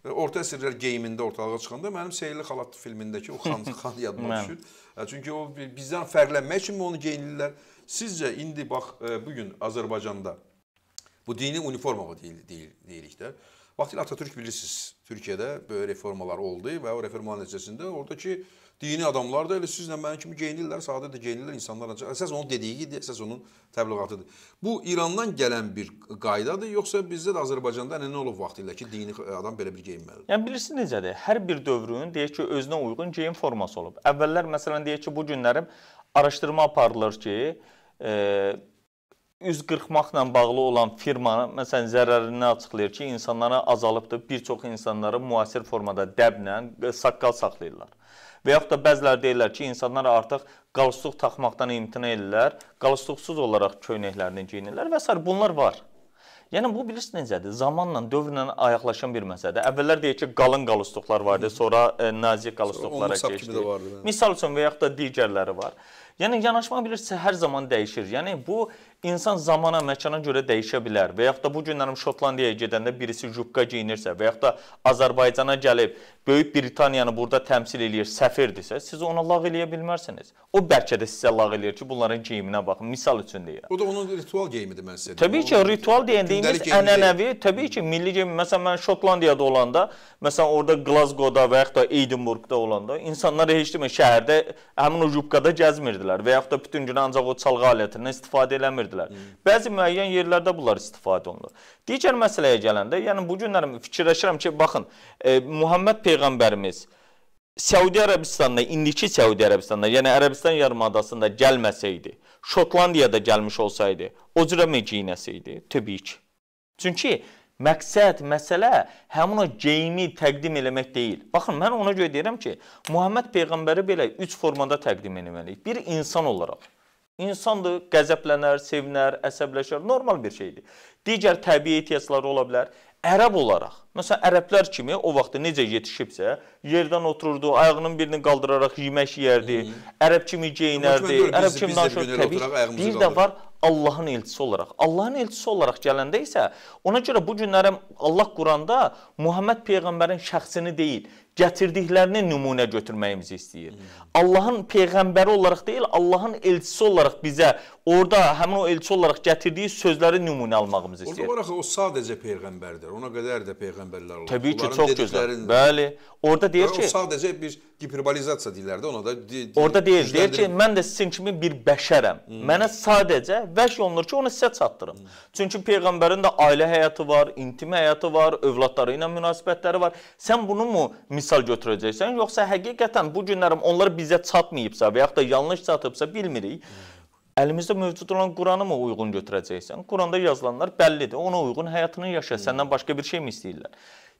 e, orta əsrlər geyimində ortalığa çıxanda mənim Seyirli xalat filmindəki o xan xan yadıma düşür. E, çünki o bizdən fərqlənmək üçün onu geyinirlər. Sizcə indi bax e, bu gün Azərbaycanda bu dini uniforma deyil, deyil, deyilik də. Vaxtilə Atatürk bilirsiniz, Türkiyədə böyük reformalar oldu və o reformalar nəticəsində oradakı dini adamlar da elə sizlə mənim kimi geyinirlər, sadə də geyinirlər insanlar. Əsas onun dediyidir, əsas onun təbliğatıdır. Bu İrandan gələn bir qaydadır, yoxsa bizdə də Azərbaycanda nə olub vaxtilə ki, dini adam belə bir geyinməlidir? Yəni bilirsiniz necədir? Hər bir dövrün deyək ki, özünə uyğun geyim forması olub. Əvvəllər məsələn deyək ki, bu günlərim araşdırma aparılır ki, e, üz qırxmaqla bağlı olan firmanın məsələn zərərini açıqlayır ki, insanlara azalıbdır. Bir çox insanları müasir formada dəblə e, saqqal saxlayırlar. Və yaxud da bəziləri deyirlər ki, insanlar artıq qalstuq taxmaqdan imtina edirlər, qalstuqsuz olaraq köynəklərini geyinirlər və s. bunlar var. Yəni bu bilirsiniz necədir? Zamanla, dövrlə ayaqlaşan bir məsələdir. Əvvəllər deyək ki, qalın qalstuqlar vardı, sonra e, nazik qalstuqlara keçdi. Hə. Misal üçün və yaxud da digərləri var. Yəni yanaşma bilirsə hər zaman dəyişir. Yəni bu insan zamana, məkana görə dəyişə bilər. Və yaxud da bu günlərim Şotlandiyaya gedəndə birisi jupka geyinirsə və yaxud da Azərbaycana gəlib Böyük Britaniyanı burada təmsil eləyir, səfirdirsə, siz ona lağ eləyə bilmərsiniz. O bəlkə də sizə lağ eləyir ki, bunların geyiminə baxın. Misal üçün deyirəm. Bu da onun ritual geyimidir mən sizə. Təbii ki, ritual deyəndiyimiz ənənəvi, təbii ki, milli geyim. Məsələn mən Şotlandiyada olanda, məsələn orada Glasgow-da və yaxud da Edinburgh-da olanda insanlar heç demə şəhərdə həmin o jupkada gəzmirdi eləmirdilər və yaxud da bütün gün ancaq o çalğı alətindən istifadə eləmirdilər. Hmm. Bəzi müəyyən yerlərdə bunlar istifadə olunur. Digər məsələyə gələndə, yəni bu günlər fikirləşirəm ki, baxın, e, Muhammed peyğəmbərimiz Səudi Ərəbistanına, indiki Səudi Ərəbistanına, yəni Ərəbistan yarımadasında gəlməsəydi, Şotlandiyada gəlmiş olsaydı, o cürə mə geyinəsəydi? Təbii ki. Çünki Məqsəd, məsələ həmin o geyimi təqdim eləmək deyil. Baxın, mən ona görə deyirəm ki, Muhammed peyğəmbəri belə üç formada təqdim eləməliyik. Bir insan olaraq. İnsandır, qəzəblənər, sevinər, əsəbləşər, normal bir şeydir. Digər təbii ehtiyacları ola bilər ərəb olaraq, məsələn, ərəblər kimi o vaxtda necə yetişibsə, yerdən otururdu, ayağının birini qaldıraraq yemək yeyərdi, Hı -hı. ərəb kimi geyinərdi, ərəb kimi danışırdı. Təbii, bir də var Allahın elçisi olaraq. Allahın elçisi olaraq gələndə isə ona görə bu günlərə Allah Quranda Muhammed peyğəmbərin şəxsini deyil, gətirdiklərini nümunə götürməyimizi istəyir. Allahın peyğəmbəri olaraq deyil, Allahın elçisi olaraq bizə orada həmin o elçi olaraq gətirdiyi sözləri nümunə almağımızı istəyir. Orada olaraq o sadəcə peyğəmbərdir. Ona qədər də peyğəmbərlər olub. Təbii ki, Onların çox gözəl. Bəli. Orada deyir hə, ki, o sadəcə bir hiperbolizasiya deyirlər də ona da. De, de, orada deyir, deyir ki, mən də sizin kimi bir bəşərəm. Hmm. Mənə sadəcə vəhy olunur ki, onu sizə çatdırım. Hmm. Çünki peyğəmbərin də ailə həyatı var, intim həyatı var, övladları ilə münasibətləri var. Sən bunu mu misal götürəcəksən, yoxsa həqiqətən bu günlərim onlar bizə çatmayıbsa və yaxud da yanlış çatıbsa bilmirik. Hmm. Əlimizdə mövcud olan Quranı mı uyğun götürəcəksən? Quranda yazılanlar bəllidir. Ona uyğun həyatını yaşa. Səndən başqa bir şey mi istəyirlər?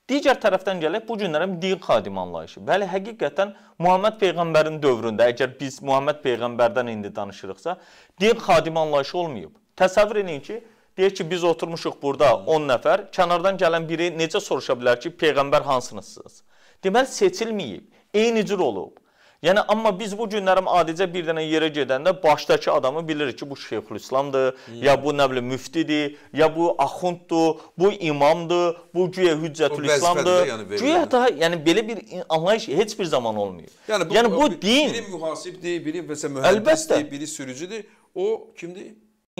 Digər tərəfdən gələk bu günlərə din xadimi anlayışı. Bəli, həqiqətən Muhammed peyğəmbərin dövründə əgər biz Muhammed peyğəmbərdən indi danışırıqsa, din xadimi anlayışı olmayıb. Təsəvvür edin ki, deyək ki, biz oturmuşuq burada 10 nəfər, kənardan gələn biri necə soruşa bilər ki, peyğəmbər hansınızsınız? Deməli seçilməyib, eyni cür olub. Yəni, amma biz bu günlərim adicə bir dənə yerə gedəndə başdakı adamı bilirik ki, bu Şeyxülislamdır, yeah. ya bu nə bilim müftidir, ya bu axunddur, bu imamdır, bu güya Hüccətülislamdır. Yəni, güya yəni. da yəni belə bir anlayış heç bir zaman olmuyor. Yəni bu, yəni, bu bir, din biri mühasibdir, biri məsələn mühəndisdir, biri sürücüdür. O kimdir?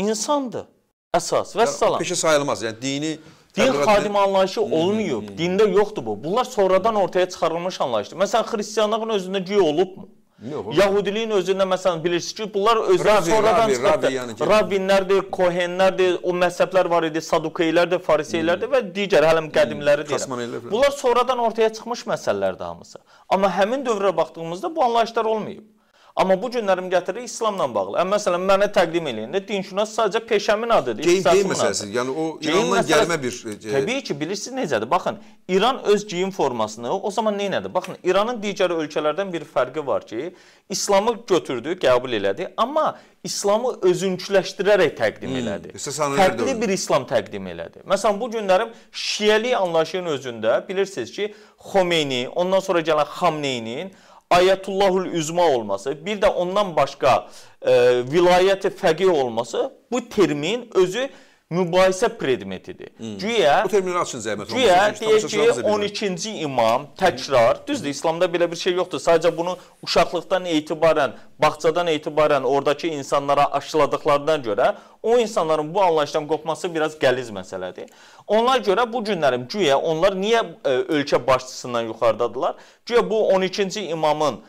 İnsandır əsas. Vəssalam. Yəni, peşə sayılmaz. Yəni dini Din xadimi anlayışı hmm. olmayıb, dində yoxdur bu. Bunlar sonradan ortaya çıxarılmış anlayışdır. Məsələn, xristianlığın özündə güya olubmu? Yox. Yahudiliyin özündə məsələn bilirsiniz ki, bunlar özləri sonradan çıxdı. Yəni Rabbinlərdir, Kohenlərdir, o məzhəblər var idi, Sadukeylərdir, Fariseylərdir hmm. və digər hələ hmm. qədimləri deyirəm. Bunlar sonradan ortaya çıxmış məsələlərdir hamısı. Amma həmin dövrə baxdığımızda bu anlayışlar olmayıb. Amma bu günlərim gətirir İslamla bağlı. Ə, məsələn, mənə təqdim eləyəndə dinşünas sadəcə peşəmin adıdır. Geyim məsələsi, yəni o İrandan gəlmə bir... E, e, Təbii ki, bilirsiniz necədir? Baxın, İran öz geyim formasını o zaman neynədir? Baxın, İranın digər ölkələrdən bir fərqi var ki, İslamı götürdü, qəbul elədi, amma İslamı özünküləşdirərək təqdim hmm, elədi. Hmm, Fərqli bir İslam təqdim elədi. Məsələn, bu günlərim şiəlik anlayışının özündə bilirsiniz ki, Xomeyni, ondan sonra gələn Xamneynin Ayətullahul Üzma olması, bir də ondan başqa e, vilayəti fəqih olması bu termin özü mübahisə predmetidir. Hmm. Güya Bu terminlər açın zəhmət olmasa. Güya deyək ki, 12-ci imam təkrar, hmm. düzdür, İslamda belə bir şey yoxdur. Sadəcə bunu uşaqlıqdan etibarən, bağçadan etibarən ordakı insanlara aşıladıqlarından görə o insanların bu anlayışdan qopması biraz qəliz məsələdir. Onlar görə bu günlərim güya onlar niyə ə, e, ölkə başçısından yuxarıdadılar? Güya bu 12-ci imamın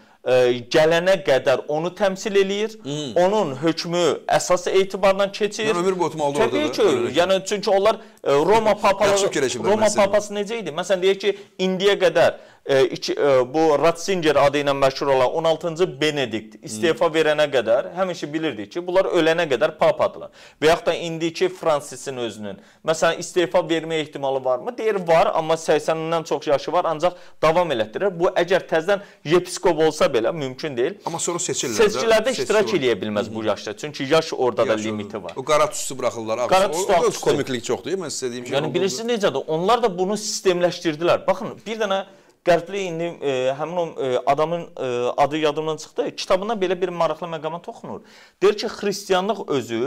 gələnə qədər onu təmsil eləyir. Hmm. Onun hökmü əsas etibarla keçir. Yəni ömür boyu oturmalıdır orada. Təbii ki, öyle. yəni çünki onlar e, Roma papaları Roma papası necə idi? Məsələn deyək ki, indiyə qədər E, iki, e, bu Ratzinger adı ilə məşhur olan 16-cı Benedikt istefa verənə qədər həmişə bilirdik ki, bunlar ölənə qədər papadılar. Və yaxud da indiki Fransisin özünün məsələn istefa verməyə ehtimalı varmı? Deyir var, amma 80-dən çox yaşı var, ancaq davam elətdirir. Bu əgər təzədən yepiskop olsa belə mümkün deyil. Amma sonra seçilirlər. Seçkilərdə iştirak var. eləyə bilməz bu yaşda. Çünki yaş orada yaş da limiti var. O qara tüstü buraxırlar. Qara tüstü o, o, o komiklik çoxdur. Mən sizə deyim ki, yəni bilirsiniz necədir? Onlar da bunu sistemləşdirdilər. Baxın, bir dənə Qərbli indi e, həmin o e, adamın e, adı yadımdan çıxdı. Kitabında belə bir maraqlı məqama toxunur. Deyir ki, xristianlıq özü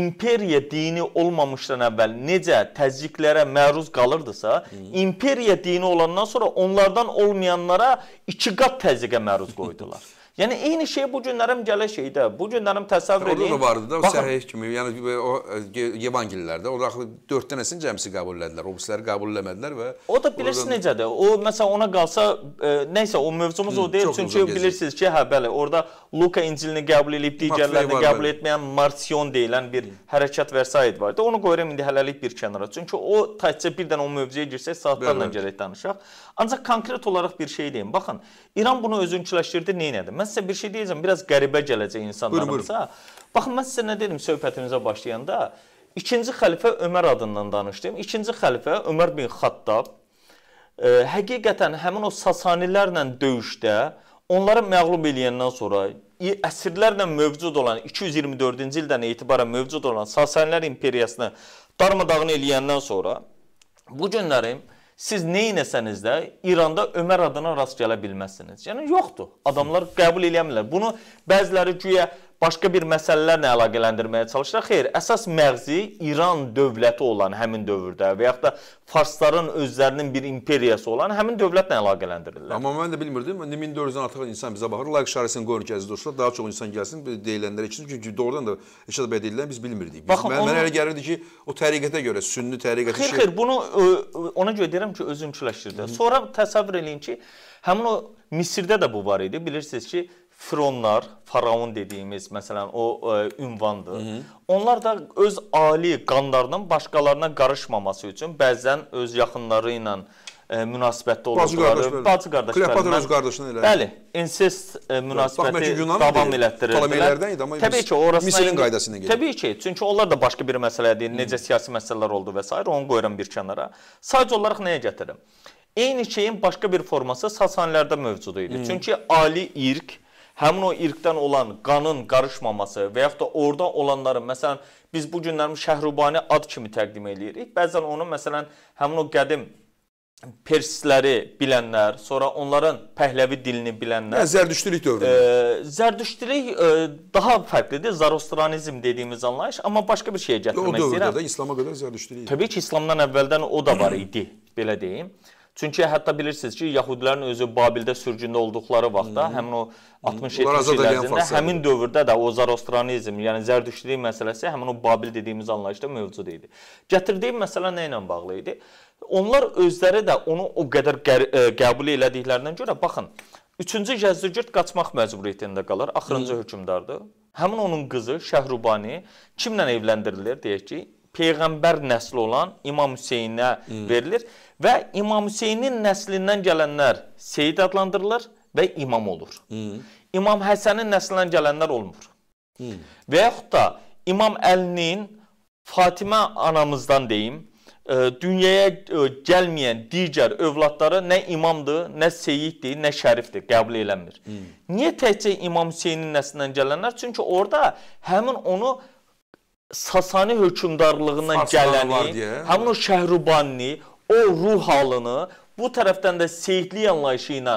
imperiya dini olmamışdan əvvəl necə təzyiqlərə məruz qalırdısa, hmm. imperiya dini olandan sonra onlardan olmayanlara iki qat təzyiqə məruz qoydular. Yəni eyni şey bu günlərim gələ şeydə. Bu günlərim təsəvvür edin. Orada da vardı da, o səhih kimi. Yəni o e, evangillərdə o axı 4 dənəsini cəmsi qəbul etdilər. O birisləri qəbul eləmədilər və O da bilirsiniz oradan... necədir? O məsələn ona qalsa e, nə isə o mövzumuz Hı, o deyil. Çünki o bilirsiniz ki, hə bəli, orada Luka İncilini qəbul edib digərlərini qəbul etməyən Marsion deyilən bir Hı. hərəkət vəsait var idi. Onu qoyuram indi hələlik bir kənara. Çünki o təkcə bir dənə o mövzuya girsək saatlarla gərək danışaq. Ancaq konkret olaraq bir şey deyim. Baxın, İran bunu özünküləşdirdi, nə etdi? Mən sizə bir şey deyəcəm, biraz qəribə gələcək insanlarımıza. Bax mən sizə nə dedim söhbətimizə başlayanda, ikinci xəlifə Ömər adından danışdım. İkinci xəlifə Ömər bin Xattab ə, həqiqətən həmin o Sasanilərlə döyüşdə onları məğlub eləyəndən sonra əsrlərlə mövcud olan 224-cü ildən etibarən mövcud olan Sasanilər imperiyasını darmadağın eləyəndən sonra bu günlərim siz neynəsəniz də İranda Ömər adına rast gələ bilməzsiniz. Yəni yoxdur. Adamlar qəbul eləyə bilmirlər. Bunu bəziləri güya başqa bir məsələlərlə əlaqələndirməyə çalışırlar. Xeyr, əsas məğzi İran dövləti olan həmin dövrdə və yaxud da farsların özlərinin bir imperiyası olan həmin dövlətlə əlaqələndirirlər. Amma mən də bilmirdim. 1400-dən artıq insan bizə baxır. Like işarəsini qoyur gəzi dostlar. Daha çox insan gəlsin deyilənlərə üçün çünki doğrudan da Eşad bəy deyilən biz bilmirdik. Biz, Baxın, mən, onu... mənə elə gəlirdi ki, o təriqətə görə, sünni təriqəti xeyr, şey. Xeyr, xeyr, bunu ə, e, ona görə deyirəm ki, özümçüləşdirdi. Sonra təsəvvür eləyin ki, həmin o Misirdə də bu var idi. Bilirsiniz ki, Fironlar, faraon dediyimiz məsələn o ə, e, ünvandır. Hı -hı. Onlar da öz ali qanlarının başqalarına qarışmaması üçün bəzən öz yaxınları ilə ə, e, münasibətdə olduqları bacı qardaşları. Kleopatra öz qardaşını elə. Bəli, insest ə, e, münasibəti Yox, davam elətdirirdilər. Ptolemeylərdən idi, amma təbii ki, orasına Misirin qaydasına gedir. Təbii ki, çünki onlar da başqa bir məsələdir. Necə siyasi məsələlər oldu və s. onu qoyuram bir kənara. Sadəcə olaraq nəyə gətirirəm? Eyni şeyin başqa bir forması Sasanilərdə mövcud idi. Hı -hı. Çünki ali irq həmin o irqdən olan qanın qarışmaması və yaxud da orada olanların, məsələn, biz bu günlərimiz Şəhrubani ad kimi təqdim eləyirik. Bəzən onu məsələn həmin o qədim persləri bilənlər, sonra onların Pəhləvi dilini bilənlər. Yəni Zərdüştlük dövrü. E, Zərdüştlük e, daha fərqlidir. Zarostranizm dediyimiz anlayış, amma başqa bir şeyə gətirmək istəyirəm. O dövrdə istəyirəm. də İslam'a qədər Zərdüştlük idi. Təbii ki, İslamdan əvvəldən o da var idi, belə deyim. E, Çünki hətta bilirsiniz ki, Yahudilərin özü Babildə sürgündə olduqları vaxtda, həmin o 60-70 il ərzində, həmin dövrdə də o Zarostranizm, yəni Zərdüştlük məsələsi həmin o Babil dediyimiz anlayışda mövcud idi. Gətirdiyim məsələ nə ilə bağlı idi? Onlar özləri də onu o qədər e, qəbul elədiklərindən görə baxın, 3-cü Yəzdügird qaçmaq məcburiyyətində qalır, axırıncı hökmdardır. Həmin onun qızı Şəhrubani kimlə evləndirilir deyək ki, peyğəmbər nəsli olan İmam Hüseynə verilir. Hmm Və İmam Hüseynin nəslindən gələnlər Seyid adlandırılır və imam olur. Hı. İmam Həsənin nəslindən gələnlər olmur. Hı. Və yaxud da İmam Əlinin Fatimə anamızdan deyim, e, dünyaya e, gəlməyən digər övladları nə imamdır, nə seyiddir, nə şərifdir, qəbul eləmir. Hı. Niyə təkcə İmam Hüseynin nəslindən gələnlər? Çünki orada həmin onu Sasani hökmdarlığından Farslanlar gələni, həmin o Şəhrubani, o ruh halını bu tərəfdən də seyidlik anlayışı ilə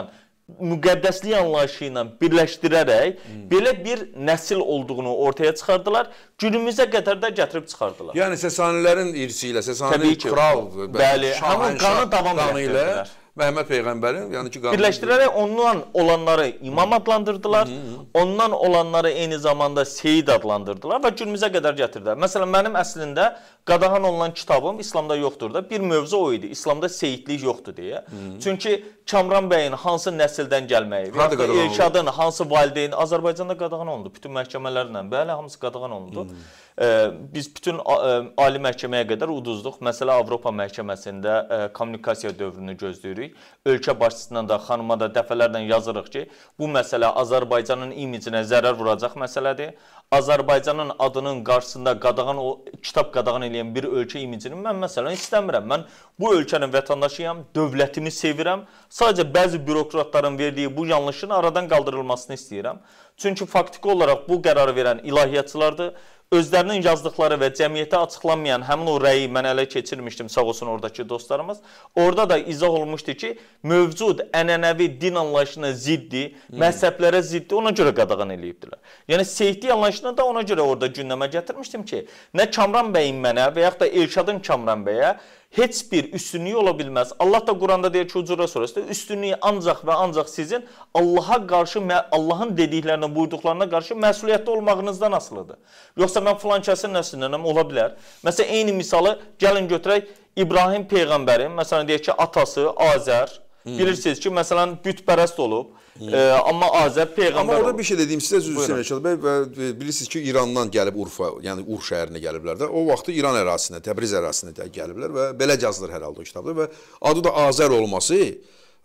müqəddəslik anlayışı ilə birləşdirərək hmm. belə bir nəsil olduğunu ortaya çıxardılar. Günümüzə qədər də gətirib çıxardılar. Yəni Sasanilərin irsi ilə, Sasanilərin kral, bəli, həmin qanı davam etdirdilər. Məhəmməd peyğəmbərin, yəni ki, qanı birləşdirərək ondan olanları imam adlandırdılar. Hmm. Ondan olanları eyni zamanda seyid adlandırdılar və günümüzə qədər gətirdilər. Məsələn, mənim əslində qadağan olunan kitabım İslamda yoxdur da bir mövzu o idi. İslamda seyidlik yoxdur deyə. Hmm. Çünki Kamran bəyin hansı nəsildən gəlməyi, Elşadın hansı valideyn Azərbaycanda qadağan olundu bütün məhkəmələrlə. Bəli, hamısı qadağan olundu. Hmm. Ee, biz bütün ə, ali məhkəməyə qədər uduzduq. Məsələ Avropa məhkəməsində ə, kommunikasiya dövrünü gözləyirik. Ölkə başçısından da, xanıma da dəfələrlə yazırıq ki, bu məsələ Azərbaycanın imicinə zərər vuracaq məsələdir. Azərbaycanın adının qarşısında qadağan o kitab qadağan eləyən bir ölkə imicini mən məsələn istəmirəm. Mən bu ölkənin vətəndaşıyam, dövlətini sevirəm. Sadəcə bəzi bürokratların verdiyi bu yanlışın aradan qaldırılmasını istəyirəm. Çünki faktiki olaraq bu qərarı verən ilahiyyatçılardır. Özlərinin yazdıqları və cəmiyyətə açıqlanmayan həmin o rəyi mən ələ keçirmişdim, sağ olsun oradakı dostlarımız. Orada da izah olunmuşdu ki, mövcud ənənəvi din anlayışına ziddi, hmm. məzhəblərə ziddi, ona görə qadağan eləyibdilər. Yəni Seyidi anlayışını da ona görə orada gündəmə gətirmişdim ki, nə Kamran bəyin mənə və yaxud da Elşadın Kamran bəyə heç bir üstünlüyü ola bilməz. Allah da Quranda deyir ki, Hucura surəsində üstünlüyü ancaq və ancaq sizin Allaha qarşı Allahın dediklərinə, buyurduqlarına qarşı məsuliyyətli olmağınızdan asılıdır. Yoxsa mən falan kəsin nəslindənəm ola bilər. Məsələn eyni misalı gəlin götürək İbrahim peyğəmbərin, məsələn deyək ki, atası Azər Bilirsiniz ki, məsələn, bütpərəst olub. E, amma Azər peyğəmbər Amma orada olub. bir şey dediyim sizə üzr istəyirəm Əşəd bəy və bilirsiniz ki, İrandan gəlib Urfa, yəni Ur şəhərinə gəliblər də. O vaxtı İran ərazisində, Təbriz ərazisində gəliblər və belə yazılır hər halda o kitabda və adı da Azər olması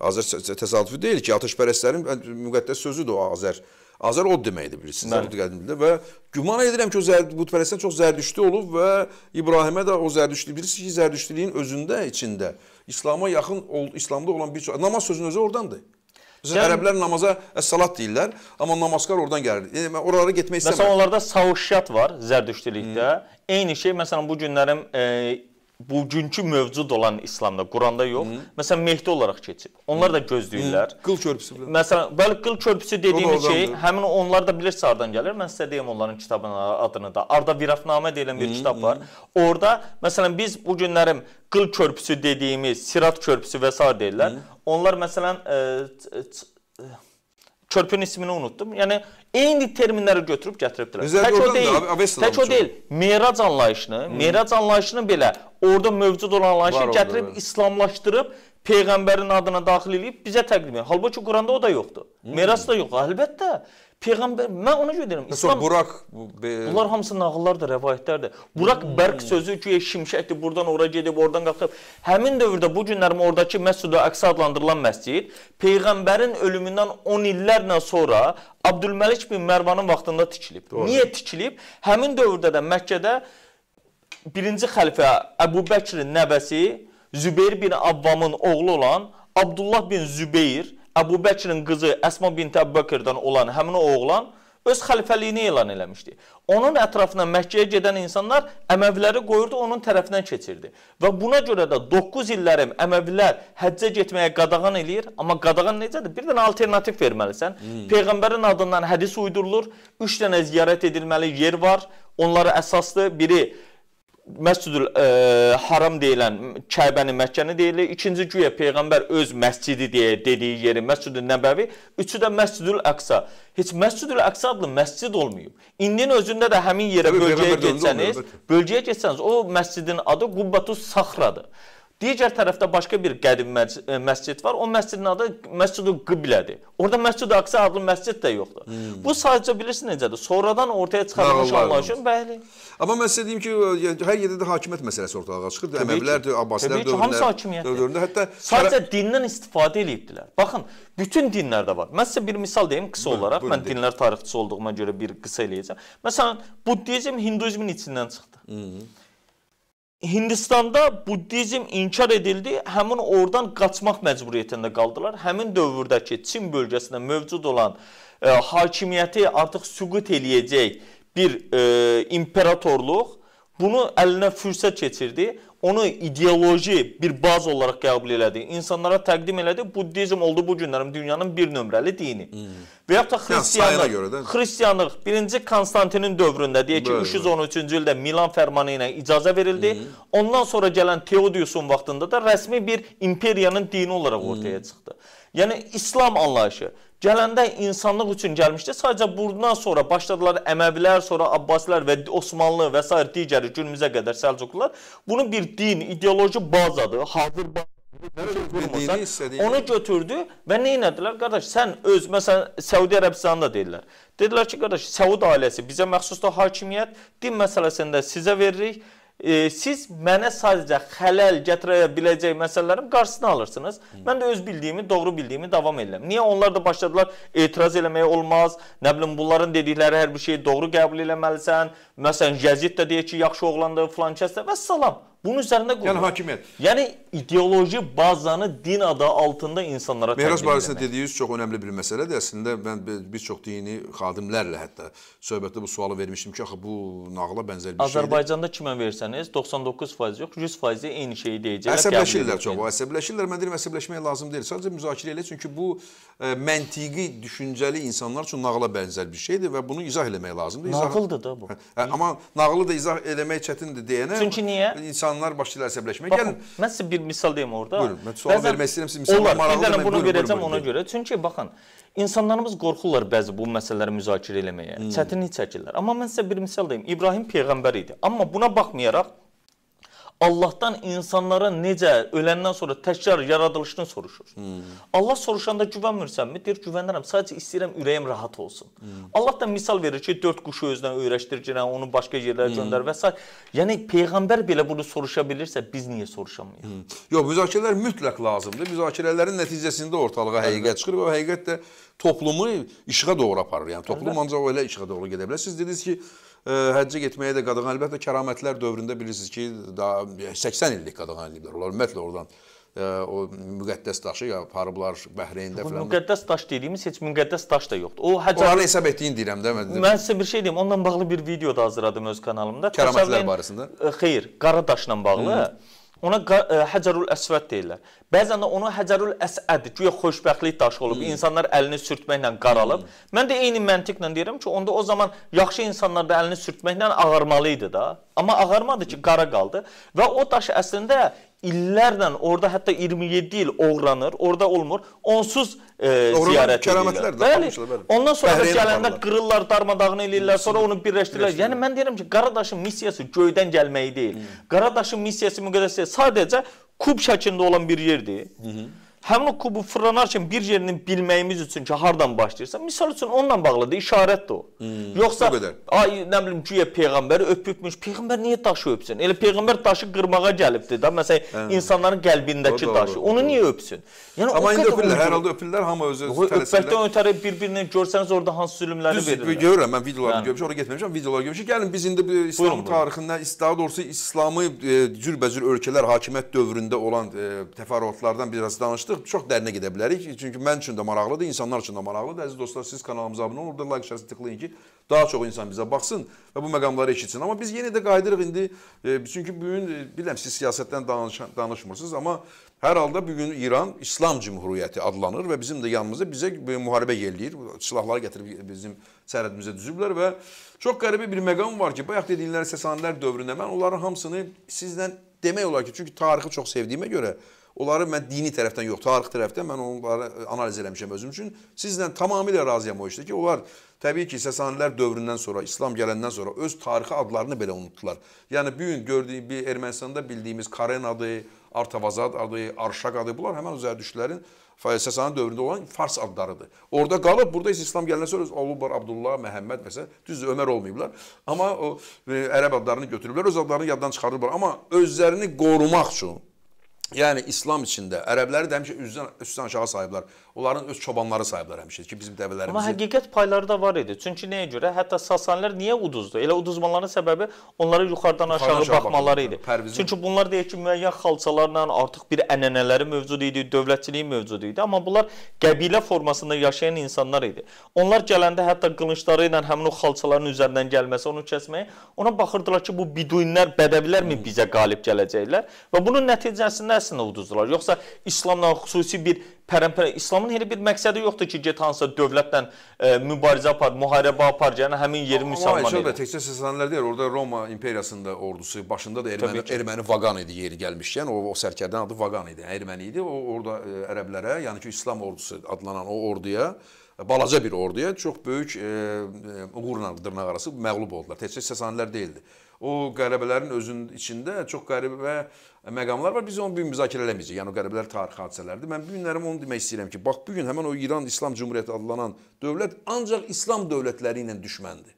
Azər təsadüfi deyil ki, atəşpərəstlərin müqəddəs sözüdür o Azər. Azər od deməkdir bilirsiniz, od qədimdə və güman edirəm ki, o butpərəstlər çox zərdüştü olub və İbrahimə də o zərdüştlü bilirsiniz ki, zərdüştlüyün özündə içində İslam'a yaxın, ol, İslamda olan bir çox, namaz sözünün özü oradandır. Bizim yəni, ərəblər namaza əs-salat e, deyirlər, amma namazkar oradan gəlir. Yəni mən oralara getmək istəmirəm. Məsələn onlarda savuşyat var zərdüştülükdə. Hmm. Eyni şey məsələn bu günlərim e, bugünkü mövcud olan İslamda, Quranda yox, Hı. məsələn Mehdi olaraq keçib. Onlar Hı. da gözləyirlər. Hı. Qıl körpüsü. Bilə. Məsələn, bəli qıl körpüsü dediyimiz şey, həmin onlar da bilirsə hardan gəlir. Mən sizə deyim onların kitabının adını da. Arda Virafnamə deyilən bir Hı. kitab var. Hı. Orda məsələn biz bu günlərim qıl körpüsü dediyimiz, Sirat körpüsü və s. deyirlər. Hı. Onlar məsələn ə, ə, ə, Körpünün ismini unutdum. Yəni eyni terminləri götürüb gətiribdilər. Tək o deyil. Abi, tək o deyil. Merac anlayışını, hmm. merac anlayışını belə orada mövcud olan anlayışı Var gətirib orada, islamlaşdırıb peyğəmbərin adına daxil eləyib bizə təqdim edir. Halbuki Quranda o da yoxdur. Hmm. Merac da yox, əlbəttə peyğəmbər mən ona görə deyirəm. İslam Buraq bunlar hamısı nağıllardır, rəvayətlərdir. Buraq hmm. bərk sözü ki, şimşəkdir, burdan ora gedib, oradan qalxıb. Həmin dövrdə bu günlərim ordakı Məscid-i Əqsa adlandırılan məscid peyğəmbərin ölümündən 10 illərlə sonra Abdülməlik bin Mərvanın vaxtında tikilib. Doğru. Niyə tikilib? Həmin dövrdə də Məkkədə birinci xəlifə Əbu Bəkrin nəvəsi Zübeyir bin Avvamın oğlu olan Abdullah bin Zübeyir Əbu Bəkrin qızı Əsma bint Əbbəkirdən olan həmin oğlan öz xəlifəliyini elan eləmişdi. Onun ətrafına Məkkəyə gedən insanlar Əməviləri qoyurdu, onun tərəfindən keçirdi. Və buna görə də 9 illərim Əməvilər həccə getməyə qadağan eləyir. Amma qadağan necədir? Bir dənə alternativ verməlisən. Hmm. Peyğəmbərin adından hədis uydurulur, 3 dənə ziyarət edilməli yer var. Onlara əsaslı biri Məscidül ə, e, Haram deyilən Kəbəni, Məkkəni deyilir. İkinci güya peyğəmbər öz məscidi deyə dediyi yeri Məscidül Nəbəvi, üçü də Məscidül Əqsa. Heç Məscidül Əqsa adlı məscid olmayıb. İndinin özündə də həmin yerə Təbii, bölgəyə keçsəniz, bölgəyə keçsəniz o məscidin adı Qubbatus Saxradır. Digər tərəfdə başqa bir qədim e, məscid var. O məscidin adı Məscidül Qiblədir. Orada Məscidül Aqsa adlı məscid də yoxdur. Hmm. Bu sadəcə bilirsiniz necədir? Sonradan ortaya çıxarılmış anlayışın, bəli. Amma mən sizə deyim ki, yəni hər yerdə də hakimiyyət məsələsi ortalığa çıxır. Əməvilər də, Abbasilər dövründə, hamısı hakimiyyət dövründə hətta sadəcə şərə... dindən istifadə eləyibdilər. Baxın, bütün dinlərdə var. Mən sizə bir misal deyim qısa buyurun, olaraq. Buyurun, mən deyim. dinlər tarixçisi olduğuma görə bir qısa eləyəcəm. Məsələn, Budizm Hinduizmin içindən çıxdı. Hı -hı. Hindistanda buddizm inkar edildi, həmin oradan qaçmaq məcburiyyətində qaldılar. Həmin dövrdəki Çin bölgəsində mövcud olan e, hakimiyyəti artıq süqut eləyəcək bir e, imperatorluq bunu əlinə fürsət keçirdi onu ideoloji bir baz olaraq qəbul elədi. İnsanlara təqdim elədi. Buddizm oldu bu günlərim dünyanın bir nömrəli dini. Hmm. Və ya da xristianlıq. Yəni, xristianlıq 1-ci Konstantinin dövründə deyək ki, 313-cü ildə Milan fərmanı ilə icazə verildi. Hmm. Ondan sonra gələn Teodiusun vaxtında da rəsmi bir imperiyanın dini olaraq hmm. ortaya hmm. çıxdı. Yəni İslam anlayışı gələndə insanlıq üçün gəlmişdi. Sadəcə bundan sonra başladılar Əməvilər, sonra Abbasilər və Osmanlı və s. digəri günümüzə qədər Səlcuqlular bunu bir din, ideoloji bazadır, hazır bazadır Dediyini, onu götürdü və nə etdilər? Qardaş, sən öz məsələn Səudi Ərəbistanında deyirlər. Dedilər ki, qardaş, Səud ailəsi bizə məxsusdur hakimiyyət, din məsələsində sizə veririk e, siz mənə sadəcə xələl gətirə biləcək məsələlərin qarşısını alırsınız. Hı. Mən də öz bildiyimi, doğru bildiyimi davam edirəm. Niyə onlar da başladılar etiraz eləməyə olmaz. Nə bilim bunların dedikləri hər bir şeyi doğru qəbul eləməlisən. Məsələn Yezid də deyir ki, yaxşı oğlandır, filan kəsdə və salam. Bunun üzərində qurulur. Yəni hakimiyyət. Yəni ideoloji bazanı din adı altında insanlara təqdim etmək. Mehras barəsində dediyiniz çox önəmli bir məsələdir. Əslində mən bir çox dini xadimlərlə hətta söhbətdə bu sualı vermişdim ki, axı bu nağıla bənzər e, bir şeydir. Azərbaycanda kimə versəniz 99% yox, 100% eyni şeyi deyəcəklər. Əsəbləşirlər çox, əsəbləşirlər. Mən deyirəm əsəbləşmək lazım deyil. Sadəcə müzakirə elə çünki bu ə, məntiqi, düşüncəli insanlar üçün nağıla bənzər bir şeydir və bunu izah eləmək lazımdır. İzah... Nağıldır da bu. Hə, amma nağılı da izah eləmək çətindir deyənə. Çünki niyə? İnsan insanlar başlayırlar əsəbləşməyə. Gəlin. Mən sizə bir misal deyim orada. Buyurun, mən sual Bəzən vermək istəyirəm, siz misallar maraqlıdır. Olar, bir dənə bunu verəcəm ona görə. Çünki baxın, insanlarımız qorxurlar bəzi bu məsələləri müzakirə eləməyə. Hmm. Çətinlik çəkirlər. Amma mən sizə bir misal deyim. İbrahim peyğəmbər idi. Amma buna baxmayaraq Allahdan insanlara necə öləndən sonra təkrar yaradılışını soruşur. Hmm. Allah soruşanda güvənmirsənmi? Deyir, güvənirəm. Sadəcə istəyirəm ürəyim rahat olsun. Hmm. Allah da misal verir ki, 4 quşu özünə öyrəşdir, girən, onu başqa yerlərə hmm. göndər və s. Yəni peyğəmbər belə bunu soruşa bilirsə, biz niyə soruşamayıq? Hmm. Yox, müzakirələr mütləq lazımdır. Müzakirələrin nəticəsində ortalığa həqiqət çıxır və həqiqət də toplumu işığa doğru aparır. Yəni toplum ancaq elə işığa doğru gedə bilər. Siz dediniz ki, e, həccə getməyə də qadağan əlbəttə kəramətlər dövründə bilirsiniz ki, daha 80 e, illik qadağan ediblər. Onlar ümumiyyətlə oradan e, o müqəddəs daşı aparıblar Bəhreyndə filan. Müqəddəs daş dediyimiz heç müqəddəs daş da yoxdur. O həcc Onları hesab etdiyin deyirəm də mən. Mən sizə bir şey deyim, onunla bağlı bir video da hazırladım öz kanalımda. Kəramətlər barəsində? Xeyr, qara daşla bağlı. Hı -hı. Ona e, Həcərül Əsvəd deyirlər. Bəzən də ona Həcərül Əsəd, güya xoşbəxtlik daşı olub, hmm. insanlar əlini sürtməklə qaralıb. Hmm. Mən də eyni məntiqlə deyirəm ki, onda o zaman yaxşı insanlar da əlini sürtməklə ağarmalı idi da. Amma ağarmadı ki, qara qaldı və o daş əslində illərlə orada hətta 27 il oğranır, orada olmur. Onsuz e, ziyarət edirlər. Bəli. Ondan sonra da gələndə qırırlar, darmadağın eləyirlər, sonra onu birləşdirirlər. Yəni mən deyirəm ki, Qaradaşın missiyası göydən gəlməyi deyil. Qaradaşın missiyası müqəddəs sadəcə kub şəklində olan bir yerdir. Hı -hı həmin o kubu fırlanarkən bir yerini bilməyimiz üçün ki, hardan başlayırsa, misal üçün onunla bağlıdır, işarətdir o. Hmm, Yoxsa ay nə bilim ki, peyğəmbəri öpübmüş. Peyğəmbər niyə daşı öpsün? Elə peyğəmbər daşı qırmağa gəlibdi da, məsələn, hə. insanların qəlbindəki doğru, daşı. Doğru, Onu doğru. niyə öpsün? Yəni Amma indi öpürlər, hər halda öpürlər, hamı öz özü tələsirlər. Öpməkdən ötəri bir-birini görsəniz orada hansı zülmləri Düz, verirlər. Görürəm mən videolarını yəni. görmüşəm, ora getməmişəm, videoları görmüşəm. Gəlin biz indi İslam tarixindən, daha doğrusu İslamı e, cürbəcür ölkələr hakimiyyət dövründə olan e, təfərrüatlardan biraz danışdıq çıxıb çox dərinə gedə bilərik. Çünki mən üçün də maraqlıdır, insanlar üçün də maraqlıdır. Əziz dostlar, siz kanalımıza abunə olun, like şərti tıxlayın ki, daha çox insan bizə baxsın və bu məqamları eşitsin. Amma biz yenə də qayıdırıq indi. E, çünki bu gün e, bilirəm siz siyasətdən danış danışmırsınız, amma hər halda bu gün İran İslam Cümhuriyyəti adlanır və bizim də yanımızda bizə e, müharibə yerləyir. Silahları gətirib bizim sərhədimizə düzüblər və çox qəribə bir məqam var ki, bayaq dedikləri Səsanilər dövründə mən onların hamısını sizdən demək olar ki, çünki tarixi çox sevdiyimə görə Onları mən dini tərəfdən yox, tarix tərəfdən mən onları e, analiz eləmişəm özüm üçün. Sizlə tamamilə razıyam o işdə ki, onlar təbii ki, Sasanilər dövründən sonra, İslam gələndən sonra öz tarixi adlarını belə unutdular. Yəni bu gün gördüyüm bir Ermənistanda bildiyimiz Karen adı, Artavazad adı, Arşaq adı bunlar həmin Zərdüştlərin e, Səsanın dövründə olan fars adlarıdır. Orda qalıb, burada isə İslam gələndən sonra olublar Abdullah, Məhəmməd və s. Düzdür, Ömər olmayıblar. Amma o ə, e, ərəb adlarını götürüblər, öz adlarını yaddan çıxarıblar. Amma özlərini qorumaq üçün Yəni İslam içində ərəbləri də həmişə üzdən üstdən aşağı sayıblar. Onların öz çobanları sayıblar həmişə ki, bizim dəvələrimiz. Amma həqiqət payları da var idi. Çünki nəyə görə? Hətta Sasanilər niyə uduzdu? Elə uduzmaların səbəbi onlara yuxarıdan aşağı, aşağı baxmaları idi. Pərvizin... Çünki bunlar deyək ki, müəyyən xalçalarla artıq bir ənənələri mövcud idi, dövlətçiliyi mövcud idi, amma bunlar qəbilə formasında yaşayan insanlar idi. Onlar gələndə hətta qılıncları ilə həmin o xalçaların üzərindən gəlməsi, onu kəsməyi, ona baxırdılar ki, bu biduinlər, bədəvilər mi hmm. bizə qalib gələcəklər? Və bunun nəticəsində əslində uduzdurlar. Yoxsa İslamla xüsusi bir pərəmpərə, İslamın elə bir məqsədi yoxdur ki, get hansısa dövlətlə ə, e, mübarizə apar, müharibə apar, yəni həmin yeri müsəlman edir. Amma təkcə səslənlər deyir, orada Roma imperiyasında ordusu başında da erməni, erməni Vaqan idi yeri gəlmişkən, o, o sərkərdən adı Vaqan idi, erməni idi. O orada ə, e, ərəblərə, yəni ki, İslam ordusu adlanan o orduya balaca bir orduya çox böyük e, e uğurla dırnaq arası məğlub oldular. Təkcə səsanilər deyildi. O qələbələrin özünün içində çox qəribə məqamlar var. Biz onu bu gün müzakirə eləməyəcəyik. Yəni o qəriblər tarix hadisələridir. Mən bu günlərim onu demək istəyirəm ki, bax bu gün həmin o İran İslam Cümhuriyyəti adlanan dövlət ancaq İslam dövlətləri ilə düşməndir.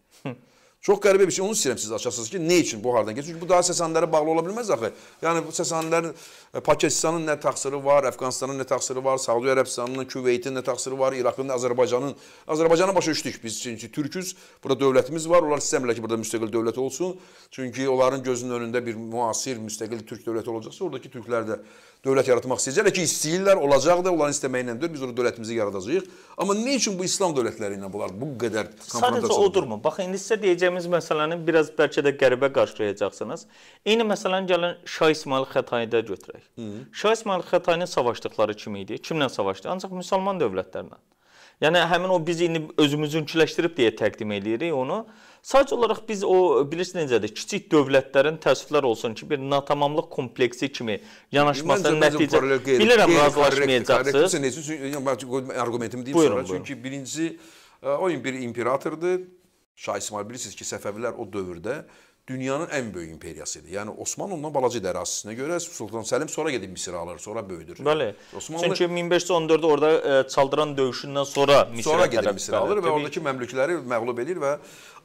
Çox qəribə bir şey. Onu istəyirəm siz açasınız ki, nə üçün bu hardan gəlir? Çünki bu daha səsənlərə bağlı ola bilməz axı. Yəni bu səsənlərin e, Pakistanın nə təqsiri var, Əfqanistanın nə təqsiri var, Səudi Ərəbistanının, Küveytin nə təqsiri var, İraqın, Azərbaycanın. Azərbaycanı başa düşdük biz çünki türküz. Burada dövlətimiz var. Onlar istəmirlər ki, burada müstəqil dövlət olsun. Çünki onların gözünün önündə bir müasir müstəqil türk dövləti olacaqsa, oradakı türklər də dövlət yaratmaq istəyəcəklər ki, istəyirlər, olacaq da, onların istəməyi ilə deyil, biz orada dövlətimizi yaradacağıq. Amma nə üçün bu İslam dövlətləri ilə bunlar bu qədər Sadəcə odurmu? Bax indi sizə deyəcəyimiz məsələni biraz bəlkə də qəribə qarşılayacaqsınız. Eyni məsələni gəlin Şah İsmayıl Xətayi də götürək. Hı. Şah İsmayıl Xətayinin savaşdıqları kim idi? Kimlə savaşdı? Ancaq müsəlman dövlətlərlə. Yəni həmin o biz indi özümüzünküləşdirib deyə təqdim eləyirik onu. Sadəcə olaraq biz o bilirsiniz necədir? Kiçik dövlətlərin təəssüflər olsun ki, bir natamamlıq kompleksi kimi yanaşmasının nəticə bilirəm razılaşmayacaqsınız. Necə üçün arqumentimi deyim sonra çünki birinci e, o bir imperatordur. Şah İsmail bilirsiniz ki, Səfəvilər o dövrdə dünyanın ən böyük imperiyasıydı. Yəni Osmanlı ondan balaca idi ərazisinə görə. Sultan Səlim sonra gedib Misri alır, sonra böyüdür. Bəli. Osmanlı Çünki 1514-də orada Çaldıran döyüşündən sonra Misri sonra gedib Misri alır və oradakı məmlükləri məğlub edir və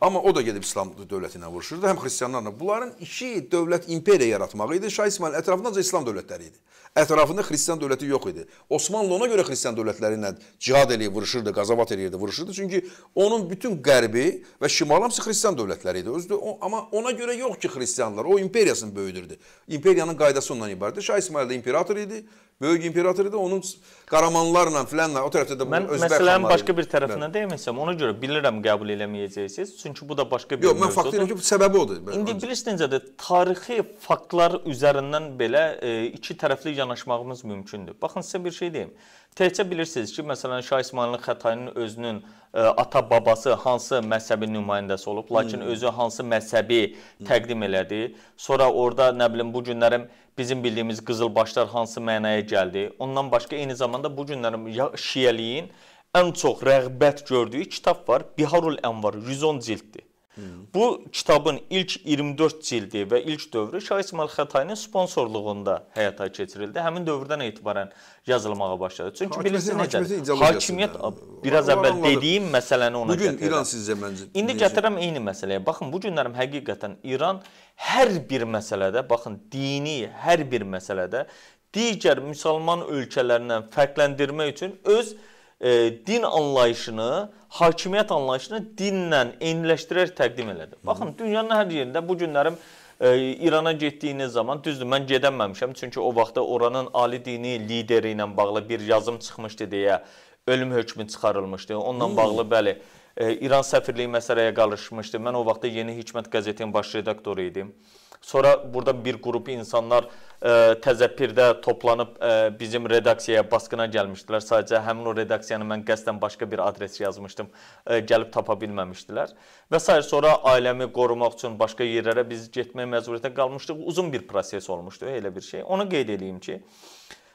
amma o da gedib İslam dövlətinə vuruşurdu, həm xristianlarla. Bunların iki dövlət imperiya yaratmağı idi. Şah İsmayıl ətrafında da İslam dövlətləri idi. Ətrafında xristian dövləti yox idi. Osmanlı ona görə xristian dövlətləri ilə cihad eləyib, vuruşurdu, qazavat eləyirdi, vuruşurdu. Çünki onun bütün qərbi və şimalı hamısı xristian dövlətləri idi. Özü o, amma ona görə yox ki, xristianlar o imperiyasını böyüdürdü. İmperiyanın qaydası ondan ibarətdir. Şah İsmail də imperator idi. Böyük imperator da onun qaramanlarla filanla o tərəfdə də mən məsələnin başqa bir tərəfinə dəyməsəm ona görə bilirəm qəbul eləməyəcəksiniz. Çünki bu da başqa bir Yox, mən fakt deyirəm ki, bu səbəbi odur. İndi bilirsiniz necədir? Tarixi faktlar üzərindən belə e, iki tərəfli yanaşmağımız mümkündür. Baxın sizə bir şey deyim. Təkcə bilirsiniz ki, məsələn Şah İsmayıl Xətainin özünün ə, e, ata babası hansı məzhəbin nümayəndəsi olub, lakin hmm. özü hansı məzhəbi hmm. təqdim elədi. Sonra orada nə bilim bu günlərim bizim bildiyimiz qızılbaşlar hansı mənaya gəldi? Ondan başqa eyni zamanda bu günlərin şiəliyin ən çox rəğbət gördüyü kitab var. Biharul Ənvar 110 cilddir. Bu kitabın ilk 24 cildi və ilk dövrü Şah İsmail Xətainin sponsorluğunda həyata keçirildi. Həmin dövrdən etibarən yazılmağa başladı. Çünki bilirsiniz necə? Hakimiyyət biraz əvvəl dediyim məsələni ona gətirirəm. Bugün İran sizcə məncə. İndi gətirəm eyni məsələyə. Baxın, bu günlərim həqiqətən İran hər bir məsələdə, baxın, dini hər bir məsələdə digər müsəlman ölkələrindən fərqləndirmək üçün öz e, din anlayışını, hakimiyyət anlayışını dinlə eyniləşdirərək təqdim elədi. Baxın, dünyanın hər yerində bu günlərim e, İrana getdiyiniz zaman, düzdür, mən gedənməmişəm, çünki o vaxtda oranın ali dini lideri ilə bağlı bir yazım çıxmışdı deyə ölüm hökmü çıxarılmışdı. Onunla hmm. bağlı bəli, e, İran səfirliyi məsələyə qarışmışdı. Mən o vaxtda Yeni Hikmət qəzetinin baş redaktoru idim. Sonra burada bir qrup insanlar ə, e, təzəppirdə toplanıb ə, e, bizim redaksiyaya basqına gəlmişdilər. Sadəcə həmin o redaksiyanı mən qəsdən başqa bir adres yazmışdım. Ə, e, gəlib tapa bilməmişdilər. Və sair sonra ailəmi qorumaq üçün başqa yerlərə biz getməyə məcburiyyətə qalmışdıq. Uzun bir proses olmuşdu elə bir şey. Onu qeyd edeyim ki,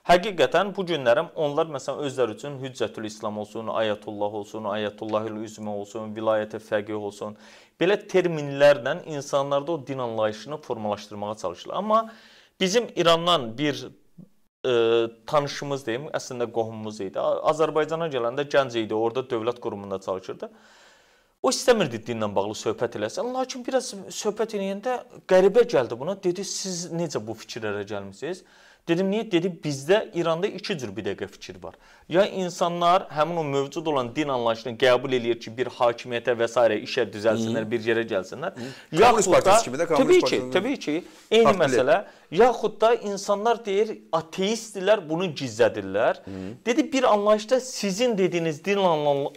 Həqiqətən bu günlərim onlar məsələn özləri üçün Hüccətül İslam olsun, Ayətullah olsun, Ayətullahül Üzmə olsun, Vilayət-i Fəqih olsun. Belə terminlərlə insanlarda o din anlayışını formalaşdırmağa çalışırlar. Amma bizim İrandan bir ə, e, tanışımız deyim, əslində qohumumuz idi. Azərbaycana gələndə gənc idi, orada dövlət qurumunda çalışırdı. O istəmirdi dinlə bağlı söhbət eləsin, lakin biraz söhbət eləyəndə qəribə gəldi buna. Dedi, siz necə bu fikirlərə gəlmisiniz? Dedim niyə? Dedi bizdə İranda iki cür bir dəqiqə fikir var. Ya insanlar həmin o mövcud olan din anlayışını qəbul eləyir ki, bir hakimiyyətə və s. işə düzəlsinlər, Hı -hı. bir yerə gəlsinlər. Hı -hı. Yaxud da kimi də, təbii ki, təbii ki, eyni məsələ Yaxud da insanlar deyir, ateistdirlər, bunu gizlədirlər. Hı. Dedi, bir anlayışda sizin dediyiniz din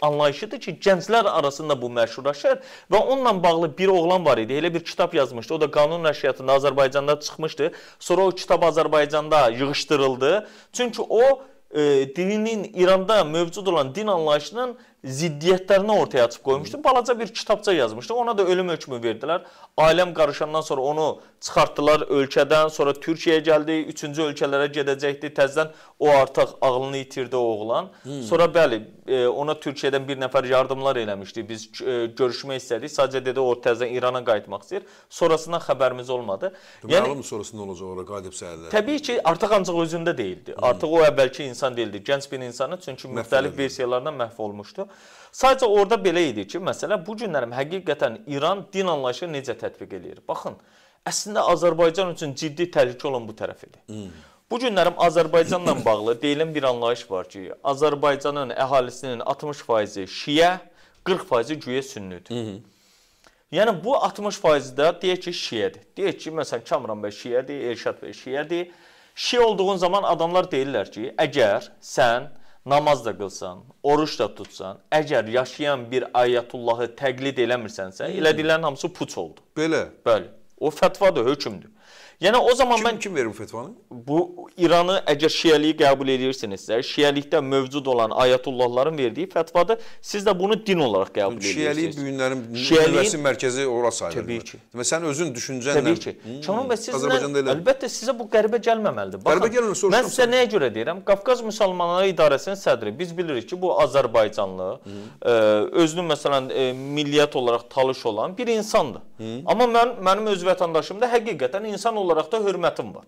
anlayışıdır ki, gənclər arasında bu məşhurlaşır və onunla bağlı bir oğlan var idi, elə bir kitab yazmışdı. O da qanun nəşriyyatında Azərbaycanda çıxmışdı. Sonra o kitab Azərbaycanda yığışdırıldı. Çünki o e, dinin İranda mövcud olan din anlayışının ziddiyyətlərini ortaya açıb qoymuşdu. Balaca bir kitabça yazmışdı. Ona da ölüm hökmü verdilər. Ailəm qarışandan sonra onu çıxartdılar ölkədən, sonra Türkiyəyə gəldi, üçüncü ölkələrə gedəcəkdi. Təzədən o artıq ağlını itirdi o oğlan. Hmm. Sonra bəli, e, ona Türkiyədən bir nəfər yardımlar eləmişdi. Biz e, görüşmək istədik. Sadəcə dedi o təzədən İrana qayıtmaq istəyir. Sonrasından xəbərimiz olmadı. Deməli, yəni sonrasında olacaq ora qayıdıb səhərlər. Təbii ki, artıq ancaq özündə deyildi. Hmm. Artıq o əvvəlki insan deyildi. Gənc bir insanı çünki müxtəlif versiyalarla məhv olmuşdu. Sadəcə orada belə idi ki, məsələ bu günlərim həqiqətən İran din anlayışını necə tətbiq eləyir? Baxın, əslində Azərbaycan üçün ciddi təhlükə olan bu tərəf idi. Hmm. Bu günlərim Azərbaycanla bağlı deyilən bir anlayış var ki, Azərbaycanın əhalisinin 60%-i Şiə, 40%-i güya sünnidir. Hmm. Yəni bu 60% də deyək ki, Şiədir. Deyək ki, məsələn Kamran bəy Şiədir, Elşad bəy Şiədir. Şiə olduğun zaman adamlar deyirlər ki, əgər sən namaz da qılsan, oruç da tutsan, əgər yaşayan bir ayətullahı təqlid eləmirsənsə, elədilərin hamısı puç oldu. Belə. Bəli. O fətvadır, hökmdür. Yəni o zaman kim, mən kim verir bu fetvanı? Bu İranı əgər şiəliyi qəbul edirsinizsə, şiəlikdə mövcud olan ayətullahların verdiyi fətvada siz də bunu din olaraq qəbul edirsiniz. Şiəlik bu günlərin şiəliyin mərkəzi ora sayılır. Təbii ki. Və sən özün düşüncənlə Təbii ki. Hmm, Kənan bəy sizlə əlbəttə sizə bu qəribə gəlməməlidir. Baxın, qəribə gəlmir, soruşuram. Mən sizə nəyə görə deyirəm? Qafqaz müsəlmanları idarəsinin sədri biz bilirik ki, bu Azərbaycanlı, hmm. ə, e, özünü məsələn ə, e, milliyyət olaraq talış olan bir insandır. Hmm. Amma mən mənim öz vətəndaşım da həqiqətən insan olaraq olaraq da hörmətim var.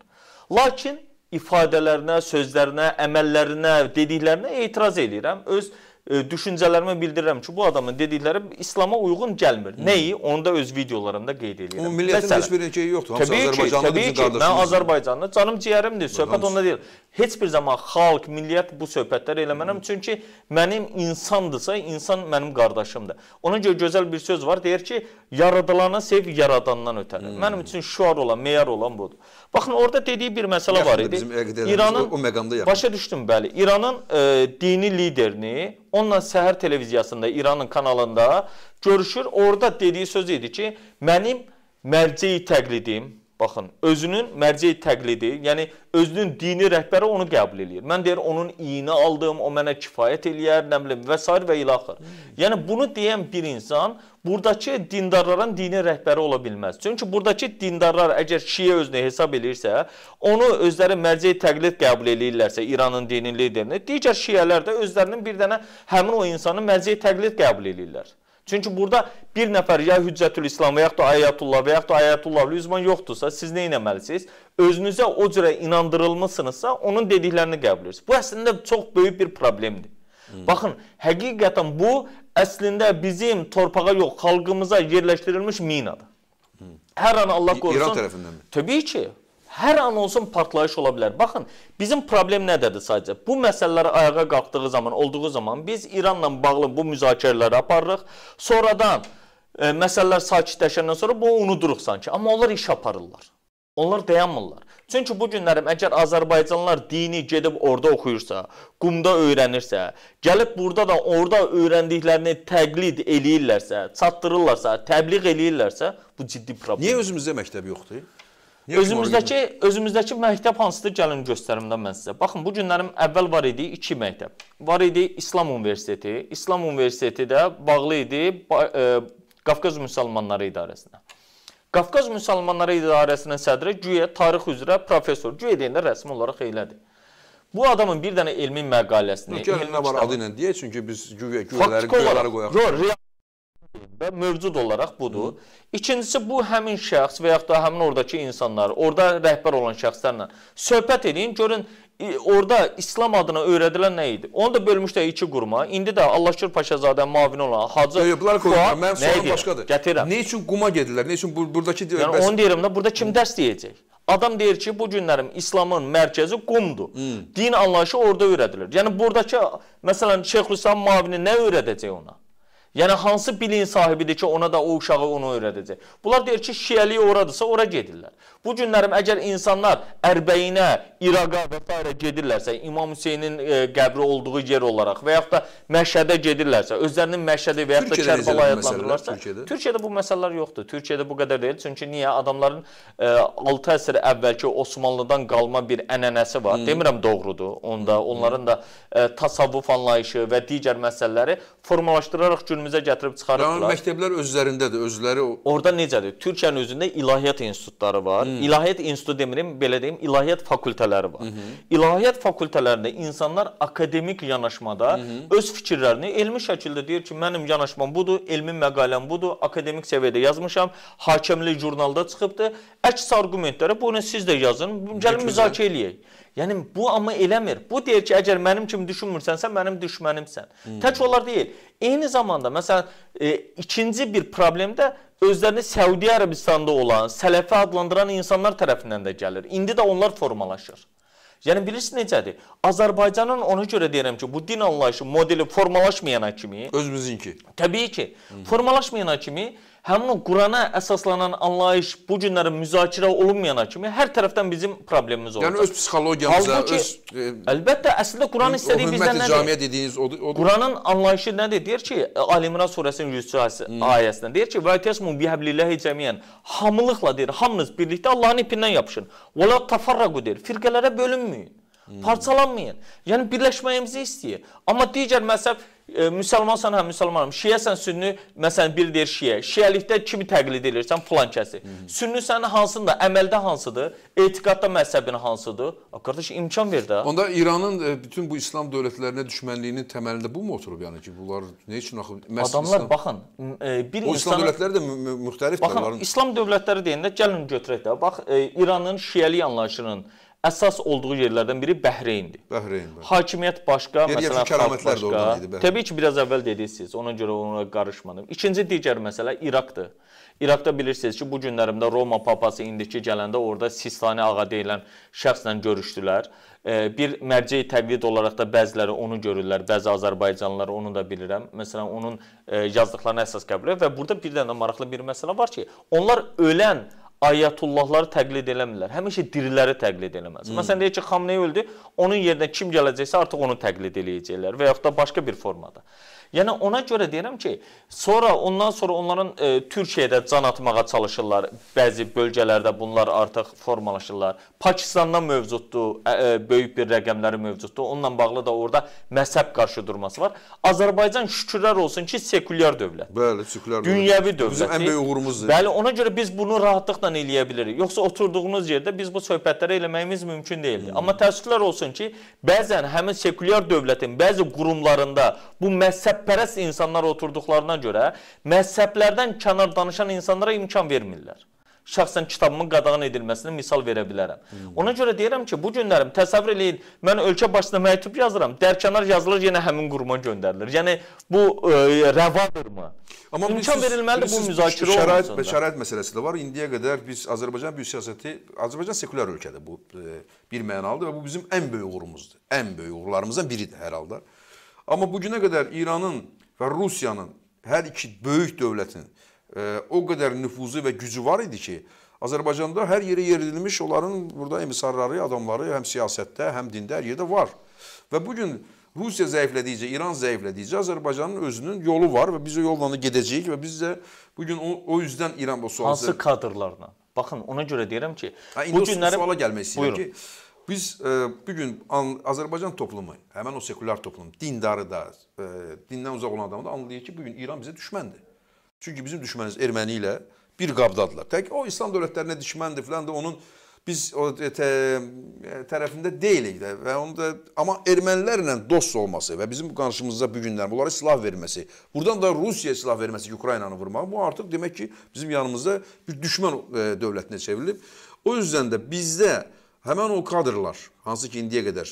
Lakin ifadələrinə, sözlərinə, əməllərinə, dediklərinə etiraz eləyirəm. Öz düşüncələrimi bildirirəm ki, bu adamın dedikləri İslam'a uyğun gəlmir. Hı. Hmm. Nəyi? Onu da öz videolarımda qeyd edirəm. O millətin heç bir nəyi yoxdur. Hamısı Azərbaycanlı bizim qardaşımız. Mən Azərbaycanlı, canım ciyərimdir. Söhbət onda deyil. Heç bir zaman xalq, millət bu söhbətləri eləmənəm. Hmm. Çünki mənim insandırsa, insan mənim qardaşımdır. Ona görə gözəl bir söz var. Deyir ki, yaradılanı sev yaradandan ötəri. Hı. Hmm. Mənim üçün şüar olan, meyar olan budur. Baxın, orada dediyi bir məsələ yaxındır, var idi. İranın o, o məqamda yaxın. Başa düşdüm, bəli. İranın e, dini liderini onunla səhər televiziyasında, İranın kanalında görüşür. Orada dediyi söz idi ki, mənim mərcəyi təqlidim, Baxın, özünün mərcəyi təqlidi, yəni özünün dini rəhbəri onu qəbul eləyir. Mən deyir onun iyini aldım, o mənə kifayət eləyər, nə bilim və sair və ilaxır. Hmm. Yəni bunu deyən bir insan burdakı dindarların dini rəhbəri ola bilməz. Çünki burdakı dindarlar əgər Şiə özünü hesab eləyirsə, onu özləri mərcəyi təqlid qəbul eləyirlərsə, İranın dini liderini, digər Şiələr də özlərinin bir dənə həmin o insanı mərcəyi təqlid qəbul eləyirlər. Çünki burada bir nəfər ya Hüccətül İslam və yaxud da Ayətullah və yaxud da Ayətullah Lüzman yoxdursa, siz nə etməlisiniz? Özünüzə o cürə inandırılmısınızsa, onun dediklərini qəbul edirsiniz. Bu əslində çox böyük bir problemdir. Hmm. Baxın, həqiqətən bu əslində bizim torpağa yox, xalqımıza yerləşdirilmiş minadır. Hmm. Hər an Allah qorusun. İran tərəfindən mi? Təbii ki. Hər an olsun partlayış ola bilər. Baxın, bizim problem nədədir sadəcə? Bu məsələlər ayağa qalxdığı zaman, olduğu zaman biz İranla bağlı bu müzakirələri aparırıq. Sonradan e, məsələlər sakitləşəndən sonra bunu unuduruq sanki. Amma onlar iş aparırlar. Onlar dayanmırlar. Çünki bu günlərim əgər Azərbaycanlılar dini gedib orada oxuyursa, qumda öyrənirsə, gəlib burada da orada öyrəndiklərini təqlid eləyirlərsə, çatdırırlarsa, təbliğ eləyirlərsə, bu ciddi problemdir. Niyə özümüzdə məktəb yoxdur? Özümüzdəki özümüzdəki məktəb hansıdır? Gəlin göstərim də mən sizə. Baxın, bu günlərim əvvəl var idi 2 məktəb. Var idi İslam Universiteti. İslam Universiteti də bağlı idi e, Qafqaz Müsəlmanları İdarəsinə. Qafqaz Müsəlmanları İdarəsinin sədri güya tarix üzrə professor, güya deyəndə rəsmi olaraq elədir. Bu adamın bir dənə elmi məqaləsini, elmi var adı ilə deyə, çünki biz güya güyələri qoyaraq qoyaq. Yox, və mövcud olaraq budur. İkincisi bu həmin şəxs və yaxud da həmin oradakı insanlar, orada rəhbər olan şəxslərlə söhbət edin, görün orada İslam adına öyrədilən nə idi? Onu da bölmüşdə iki quruma. İndi də Allahşır Paşazadənin mavini olan Hacı Yox, bunlar qoyuram. Mənim sualım başqadır. Gətirəm. Nə üçün quma gedirlər? Nə üçün burdakı Yəni bəs... onu deyirəm də, burada kim dərs deyəcək? Adam deyir ki, bu günlərim İslamın mərkəzi qumdur. Hmm. Din anlayışı orada öyrədilir. Yəni burdakı məsələn Şeyxülislam Mavini nə öyrədəcək ona? Yəni hansı biliyin sahibidir ki, ona da o uşağı onu öyrədəcək. Bunlar deyir ki, şiəliyi oradırsa ora gedirlər. Bu günlərim əgər insanlar Ərbəyinə, İraqa və s. gedirlərsə, İmam Hüseynin e, qəbri olduğu yer olaraq və yaxud da Məşhədə gedirlərsə, özlərinin Məşhədi və yaxud da Kərbalaya adlandırırlarsa, Türkiyədə? Türkiyədə bu məsələlər yoxdur. Türkiyədə bu qədər deyil. Çünki niyə adamların e, 6 əsr əvvəlki Osmanlıdan qalma bir ənənəsi var. Hmm. Demirəm doğrudur. Onda hmm. onların da e, təsavvuf anlayışı və digər məsələləri formalaşdıraraq gün önümüzə gətirib çıxarıblar. Yəni məktəblər öz üzərindədir, özləri o. Orda necədir? Türkiyənin özündə ilahiyyat institutları var. Hmm. İlahiyyat institutu demirəm, belə deyim, ilahiyyat fakültələri var. Hmm. İlahiyyat fakültələrində insanlar akademik yanaşmada hmm. öz fikirlərini elmi şəkildə deyir ki, mənim yanaşmam budur, elmi məqaləm budur, akademik səviyyədə yazmışam, hakimlik jurnalda çıxıbdı. Əks arqumentlərə bunu siz də yazın, gəlin müzakirə eləyək. Yəni bu amma eləmir. Bu deyir ki, əgər mənim kimi düşünmürsənsə, mənim düşmənimsən. Hmm. Tək onlar deyil. Eyni zamanda məsələn e, ikinci bir problem də özlərini Səudiyyə Ərəbistanda olan sələfi adlandıran insanlar tərəfindən də gəlir. İndi də onlar formalaşır. Yəni bilirsiniz necədir? Azərbaycanın ona görə deyirəm ki, bu din anlayışı modeli formalaşmayana kimi özümüzünki. Təbii ki, hmm. formalaşmayana kimi həmin o Qurana əsaslanan anlayış bu günlərə müzakirə olunmayana kimi hər tərəfdən bizim problemimiz yəni olacaq. Yəni öz psixologiyamıza, Halbuki, öz e, əlbəttə əslində Quran istədiyi bizdən nədir? Camiyə dediyiniz odur. odur. Quranın anlayışı nədir? Deyir ki, Ali İmran surəsinin 100-cü hmm. ayəsində deyir ki, "Və təsmu bihablillahi cəmiyan." Hamılıqla deyir, hamınız birlikdə Allahın ipindən yapışın. "Və la tafarraqu" deyir, firqələrə bölünməyin. Hmm. Parçalanmayın. Yəni birləşməyimizi istəyir. Amma digər məsəl e, müsəlmansan, hə müsəlmanam. Şiəsən, sünni, məsələn biri deyir şiə. Şiəlikdə kimi təqlid edirsən filan kəsi. Hmm. Sünni sənin hansında, əməldə hansıdır? Etiqadda məzhəbin hansıdır? Qardaş imkan ver də. Onda İranın e, bütün bu İslam dövlətlərinə düşmənliyinin təməlində bu mu oturub yəni ki, bunlar nə üçün axı məsəl Adamlar İslam... baxın, e, bir o, insan İslam dövlətləri də müxtəlif Baxın, onların... İslam dövlətləri deyəndə gəlin götürək də. Bax e, İranın şiəlik anlayışının e, əsas olduğu yerlərdən biri Bəhreyndir. Bəhreyn. Bəh. Hakimiyyət başqa, Yer məsələn, kəramətlər də oradan idi. Təbii ki, biraz əvvəl dediniz, ona görə ona qarışmadım. İkinci digər məsələ İraqdır. İraqda bilirsiniz ki, bu günlərimdə Roma papası indiki gələndə orada Sistani ağa deyilən şəxslə görüşdülər. E, bir mərcəyi təqlid olaraq da bəziləri onu görürlər, bəzi Azərbaycanlılar onu da bilirəm. Məsələn, onun e, yazdıqlarına əsas qəbul edir və burada bir dənə maraqlı bir məsələ var ki, onlar ölən ayətullahları təqlid eləmirlər. Həmişə diriləri təqlid eləməz. Hmm. Məsələn deyək ki, Xamney öldü, onun yerinə kim gələcəksə artıq onu təqlid eləyəcəklər və yaxud da başqa bir formada. Yəni ona görə deyirəm ki, sonra ondan sonra onların e, Türkiyədə can atmağa çalışırlar. Bəzi bölgələrdə bunlar artıq formalaşırlar. Pakistandan mövcuddur, e, e, böyük bir rəqəmləri mövcuddur. Onunla bağlı da orada məhsəb qarşıdurması var. Azərbaycan şükürlər olsun ki, sekulyar dövlət. Bəli, sekulyar. Dünyəvi dövlət. Bizim ən böyük uğurumuzdur. Bəli, ona görə biz bunu rahatlıqla eləyə bilərik. Yoxsa oturduğunuz yerdə biz bu söhbətləri eləməyimiz mümkün deyildi. Hmm. Amma təəssüflər olsun ki, bəzən həmin sekulyar dövlətin bəzi qurumlarında bu məhsəb məzhəbpərəst insanlar oturduqlarına görə məzhəblərdən kənar danışan insanlara imkan vermirlər. Şəxsən kitabımın qadağan edilməsinə misal verə bilərəm. Hmm. Ona görə deyirəm ki, bu günlərim təsəvvür eləyin, mən ölkə başına məktub yazıram, dərkənar yazılır, yenə həmin quruma göndərilir. Yəni bu ə, e, rəvadırmı? Amma imkan verilməlidir bu müzakirə olunsun. Şərait və şərait məsələsi də var. İndiyə qədər biz Azərbaycan bu siyasəti Azərbaycan sekulyar ölkədir bu e, bir mənalıdır və bu bizim ən böyük uğurumuzdur. Ən böyük uğurlarımızdan biridir hər halda. Amma bu günə qədər İranın və Rusiyanın hər iki böyük dövlətin ə, e, o qədər nüfuzu və gücü var idi ki, Azərbaycanda hər yerə yerilmiş onların burada emissarları, adamları həm siyasətdə, həm dində hər yerdə var. Və bu gün Rusiya zəiflədikcə, İran zəiflədikcə Azərbaycanın özünün yolu var və biz o yolla da gedəcəyik və biz də bu gün o, o üzdən İran bu sual hansı kadrlarla. Baxın, ona görə deyirəm ki, ha, bu günləri suala gəlmək istəyirəm ki, Biz e, bu gün Azərbaycan toplumu, həmin o sekulyar toplum, dindarı da, e, dindən uzaq olan adamı da anlayır ki, bu gün İran bizə düşməndir. Çünki bizim düşmənimiz erməni ilə bir qabdadırlar. Tək o İslam dövlətlərinə düşməndir filan da onun biz o e, tə, e, tərəfində deyilik də və onu da amma ermənilərlə dost olması və bizim qarşımızda bu günlər bunlara silah verməsi, burdan da Rusiya silah verməsi, Ukraynanı vurmağı bu artıq demək ki, bizim yanımızda bir düşmən e, dövlətinə çevrilib. O yüzdən də bizdə Həmən o kadrlar, hansı ki indiyə qədər,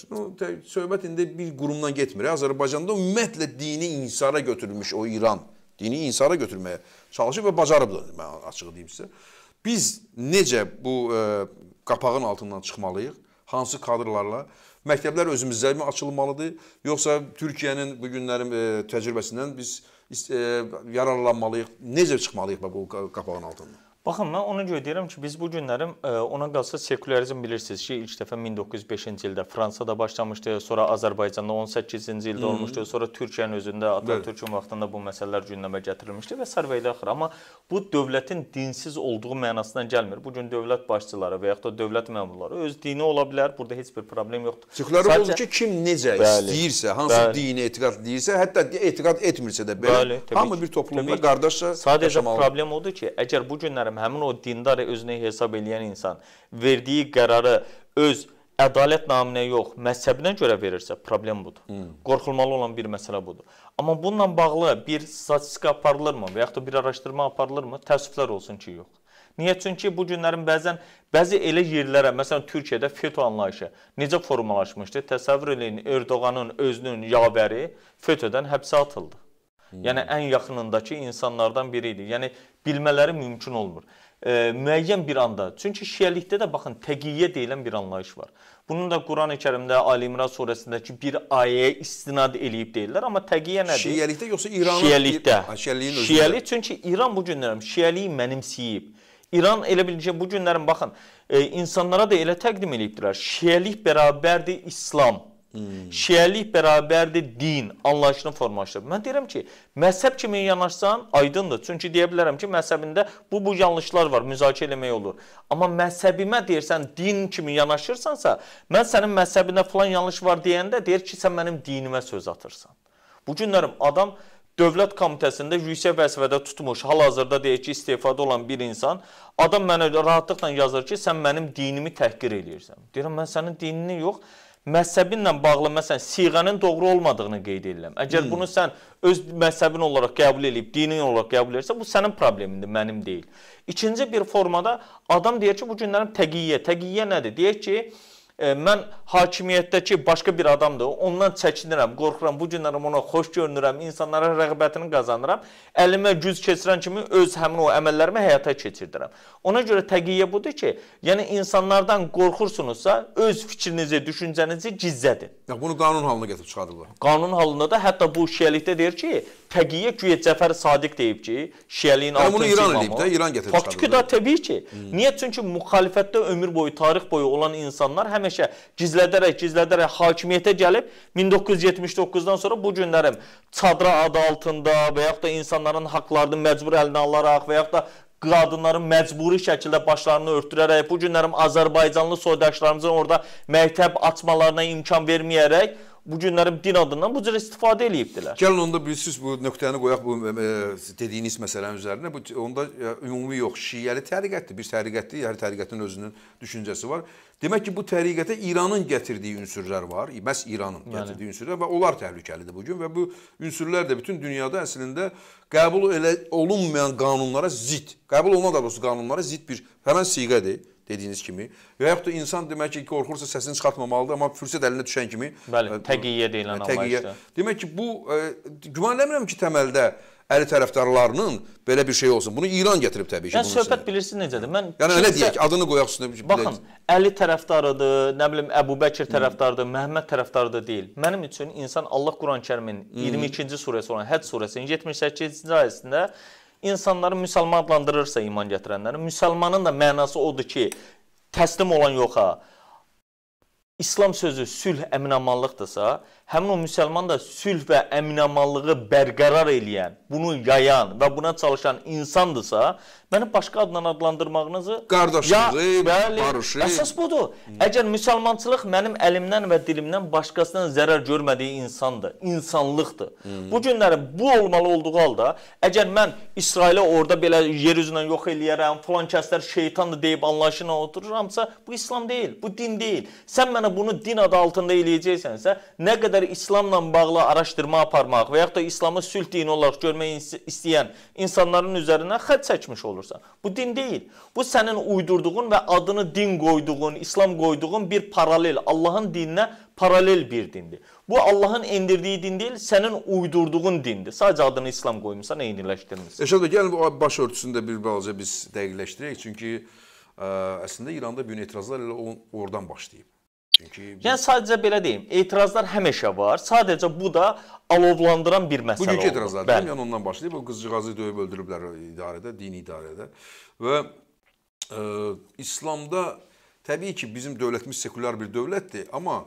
söhbət indi bir qurumdan getmir. Azərbaycanda ümumiyyətlə dini insara götürülmüş o İran, dini insara götürməyə çalışıb və bacarıb da, mən açığı deyim sizə. Biz necə bu ə, e, qapağın altından çıxmalıyıq? Hansı kadrlarla? Məktəblər özümüzdə mi açılmalıdır? Yoxsa Türkiyənin bu günlərin ə, e, təcrübəsindən biz ə, e, yararlanmalıyıq? Necə çıxmalıyıq bu qapağın altından? Baxın, mən ona görə deyirəm ki, biz bu günləri e, ona qalsa sekularizm bilirsiniz ki, ilk dəfə 1905-ci ildə Fransada başlamışdı, sonra Azərbaycanda 18-ci ildə Hı -hı. olmuşdu, sonra Türkiyənin özündə Atatürkün vaxtında bu məsələlər gündəmə gətirilmişdi və sər və ilə axır. Amma bu dövlətin dinsiz olduğu mənasına gəlmir. Bu gün dövlət başçıları və yaxud da dövlət məmurları öz dini ola bilər, burada heç bir problem yoxdur. Sekularizm Sadəcə... olur ki, kim necə bəli, istəyirsə, hansı bəli. dini etiqad deyirsə, hətta etiqad etmirsə də belə, bəli, hamı ki, bir toplumda qardaşca yaşamalıdır. Sadəcə problem odur ki, əgər bu günləri həmin o dindar özünə hesab eləyən insan verdiyi qərarı öz ədalət naminə yox, məzhəbinə görə verirsə, problem budur. Hmm. Qorxulmalı olan bir məsələ budur. Amma bununla bağlı bir statistika aparılırmı və yaxud da bir araşdırma aparılırmı? Təəssüflər olsun ki, yox. Niyə? Çünki bu günlərin bəzən bəzi elə yerlərə, məsələn Türkiyədə FETÖ anlayışı necə formalaşmışdı? Təsəvvür eləyin, Erdoğanın özünün yavəri FETÖ-dən həbsə atıldı. Yəni hmm. ən yaxınındakı insanlardan biri idi. Yəni bilmələri mümkün olmur. E, müəyyən bir anda. Çünki şiəlikdə də baxın təqiyyə deyilən bir anlayış var. Bunun da Qurani-Kərimdə Ali-İmran surəsindəki bir ayəyə istinad eləyib deyirlər, amma təqiyyə nədir? Şiəlikdə yoxsa İranın Şiəlikdə. Şiəliyin özündə. Şiəlik çünki İran bu günlərim şiəliyi mənimsəyib. İran elə biləcək bu günlərin baxın, e, insanlara da elə təqdim eləyibdilər. Şiəlik bərabərdir İslam. Hmm. Şiəlik bərabərdir din anlayışını formalaşdırır. Mən deyirəm ki, məzhəb kimi yanaşsan aydındır. Çünki deyə bilərəm ki, məzhəbində bu bu yanlışlar var, müzakirə eləmək olur. Amma məzhəbimə deyirsən din kimi yanaşırsansa, mən sənin məzhəbində falan yanlış var deyəndə deyir ki, sən mənim dinimə söz atırsan. Bu günlərim adam Dövlət Komitəsində yüksək vəzifədə tutmuş, hal-hazırda deyək ki, istefada olan bir insan, adam mənə rahatlıqla yazır ki, sən mənim dinimi təhqir eləyirsən. Deyirəm mən sənin dinini yox, məhzəbinlə bağlı məsələn siğənin doğru olmadığını qeyd edirəm. Əgər hmm. bunu sən öz məhzəbin olaraq qəbul edib, dinin olaraq qəbul edirsə, bu sənin problemindir, mənim deyil. İkinci bir formada adam deyir ki, bu günlərin təqiyyə, təqiyyə nədir? Deyir ki, E, mən hakimiyyətdəki başqa bir adamdır. Ondan çəkinirəm, qorxuram. Bu günlərim ona xoş görünürəm, insanlara rəğbətini qazanıram. Əlimə güc keçirən kimi öz həmin o əməllərimi həyata keçirdirəm. Ona görə təqiyyə budur ki, yəni insanlardan qorxursunuzsa, öz fikrinizi, düşüncənizi gizlədin. Ya bunu qanun halına gətirib çıxardıblar. Qanun halında da hətta bu şiəlikdə deyir ki, təqiyə güya Cəfər Sadiq deyib ki, şiəliyin 6-cı imamı. Bunu İran eləyib də, İran gətirib. Faktiki da təbii ki. Hmm. Niyə? Çünki müxalifətdə ömür boyu, tarix boyu olan insanlar həmişə gizlədərək, gizlədərək hakimiyyətə gəlib 1979-dan sonra bu günlərim çadra adı altında və yaxud da insanların haqlarını məcbur əlinə alaraq və yaxud da qadınların məcburi şəkildə başlarını örtürərək, bu günlərim Azərbaycanlı soydaşlarımızın orada məktəb açmalarına imkan verməyərək bu günlərin din adından bu cür istifadə eləyibdilər. Gəlin onda bilirsiniz bu nöqtəni qoyaq bu ə, e, dediyiniz məsələnin üzərinə. Bu onda ə, e, ümumi yox, şiəli təriqətdir. Bir təriqətdir, hər təriqətin özünün düşüncəsi var. Demək ki, bu təriqətə İranın gətirdiyi ünsürlər var. Məs İranın Bəli. gətirdiyi ünsürlər və onlar təhlükəlidir bu gün və bu ünsürlər də bütün dünyada əslində qəbul elə olunmayan qanunlara zidd, qəbul olmadan doğrusu qanunlara zidd bir həmin siğədir dediyiniz kimi. Və yaxud da insan demək ki, qorxursa səsini çıxartmamalıdır, amma fürsət əlinə düşən kimi Bəli, e, təqiyyə deyilən e, anlayışdır. Demək ki, bu e, gümanləmirəm ki, təməldə Əli tərəfdarlarının belə bir şey olsun. Bunu İran gətirib təbii ki. Yəni söhbət bilirsiniz necədir? Mən Yəni kimsə... elə deyək, adını qoyaq üstünə bir şey. Baxın, deyək. Əli tərəfdarıdır, nə bilim Əbu Bəkir tərəfdarıdır, hmm. Məhəmməd tərəfdarıdır deyil. Mənim üçün insan Allah Quran-Kərimin hmm. 22-ci surəsi olan Həc surəsinin 78-ci ayəsində insanları müsəlman adlandırırsa iman gətirənləri, müsəlmanın da mənası odur ki, təslim olan yoxa, İslam sözü sülh, əminamanlıqdırsa, həmin o müsəlman da sülh və əminamanlığı bərqərar eləyən, bunu yayan və buna çalışan insandırsa, məni başqa adla adlandırmağınızı qardaşlıq, barışıq. Əsas budur. Əgər müsəlmançılıq mənim əlimdən və dilimdən başqasının zərər görmədiyi insandır, insanlıqdır. Hmm. Bu günlərin bu olmalı olduğu halda, əgər mən İsrailə orada belə yer üzündən yox eləyərəm, falan kəslər şeytandır deyib anlayışına otururamsa, bu İslam deyil, bu din deyil. Sən mənə bunu din adı altında eləyəcəksənsə, nə qədər qədər İslamla bağlı araşdırma aparmaq və yaxud da İslamı sülh dini olaraq görmək istəyən insanların üzərinə xətt çəkmiş olursan. Bu din deyil. Bu sənin uydurduğun və adını din qoyduğun, İslam qoyduğun bir paralel, Allahın dininə paralel bir dindir. Bu Allahın endirdiyi din deyil, sənin uydurduğun dindir. Sadəcə adını İslam qoymusan, eyniləşdirmirsən. Eşad bəy, gəlin bu baş örtüsünü də bir balaca biz dəqiqləşdirək, çünki ə, əslində İranda bu gün etirazlar elə oradan başlayıb. Çünki biz... Yəni sadəcə belə deyim, etirazlar həmişə var. Sadəcə bu da alovlandıran bir məsələ oldu. Bugünkü etirazlar deyim, yəni ondan başlayıb o qızcığazı döyüb öldürüblər idarədə, dini idarədə. Və ə, e, İslamda təbii ki, bizim dövlətimiz sekulyar bir dövlətdir, amma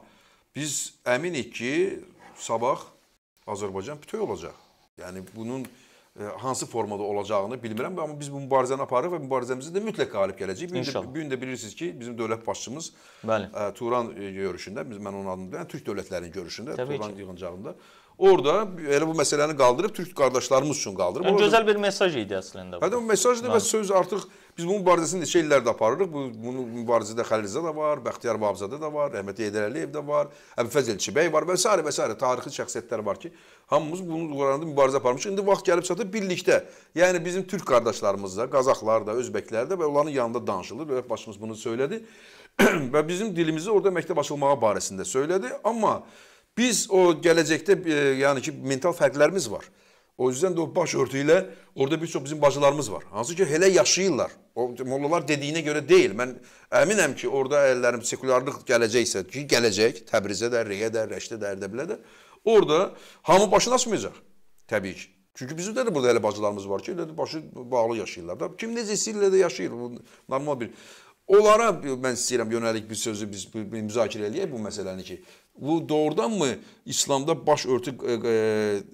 biz əminik ki, sabah Azərbaycan bütöv olacaq. Yəni bunun E, hansı formada olacağını bilmirəm, amma biz bu mübarizəni aparırıq və mübarizəmizdə mütləq qalib gələcəyik. Bu gün, gün də bilirsiniz ki, bizim dövlət başçımız Bəli. Ə, e, Turan e, görüşündə, biz mən onun adını bilirəm, Türk dövlətlərinin görüşündə, Təbii Turan ki. yığıncağında Orada elə bu məsələni qaldırıb Türk qardaşlarımız üçün qaldırıb. Yəni, gözəl bir mesaj idi əslində bu. Hətta bu mesajdır və söz artıq Biz bunun mübarizəsini neçə illərdə aparırıq. Bu bunun mübarizədə Xəlilzadə də var, Bəxtiyar Babzadə də var, Rəhmət Heydər Əliyev də var, Əbülfəzl Çibəy var və s. və s. tarixi şəxsiyyətlər var ki, hamımız bunun uğrunda mübarizə aparmışıq. İndi vaxt gəlib çatıb birlikdə. Yəni bizim türk qardaşlarımız da, Qazaxlar da, Özbəklər də və onların yanında danışılır. Rəhmət başımız bunu söylədi. və bizim dilimizi orada məktəb açılmağı barəsində söylədi. Amma biz o gələcəkdə e, yəni ki mental fərqlərimiz var. O yüzden de o başörtü ilə orada bir çox bizim bacılarımız var. Hansı ki elə yaşayırlar. O mollalar dediyinə görə deyil. Mən əminəm ki orada əllərim sekulyarlıq gələcəksə ki gələcək Təbrizə də, Rəyə də, Rəşdə də, Ərdəbilə də orada hamı başını açmayacaq. Təbii ki. Çünki bizim də burada elə bacılarımız var ki, elə də başı bağlı yaşayırlar da. Kim necə istəyirlə də yaşayır. Bu normal bir Onlara mən istəyirəm yönəlik bir sözü biz müzakirə eləyək bu məsələni ki, bu doğrudanmı İslamda baş örtü ə, e, ə, e,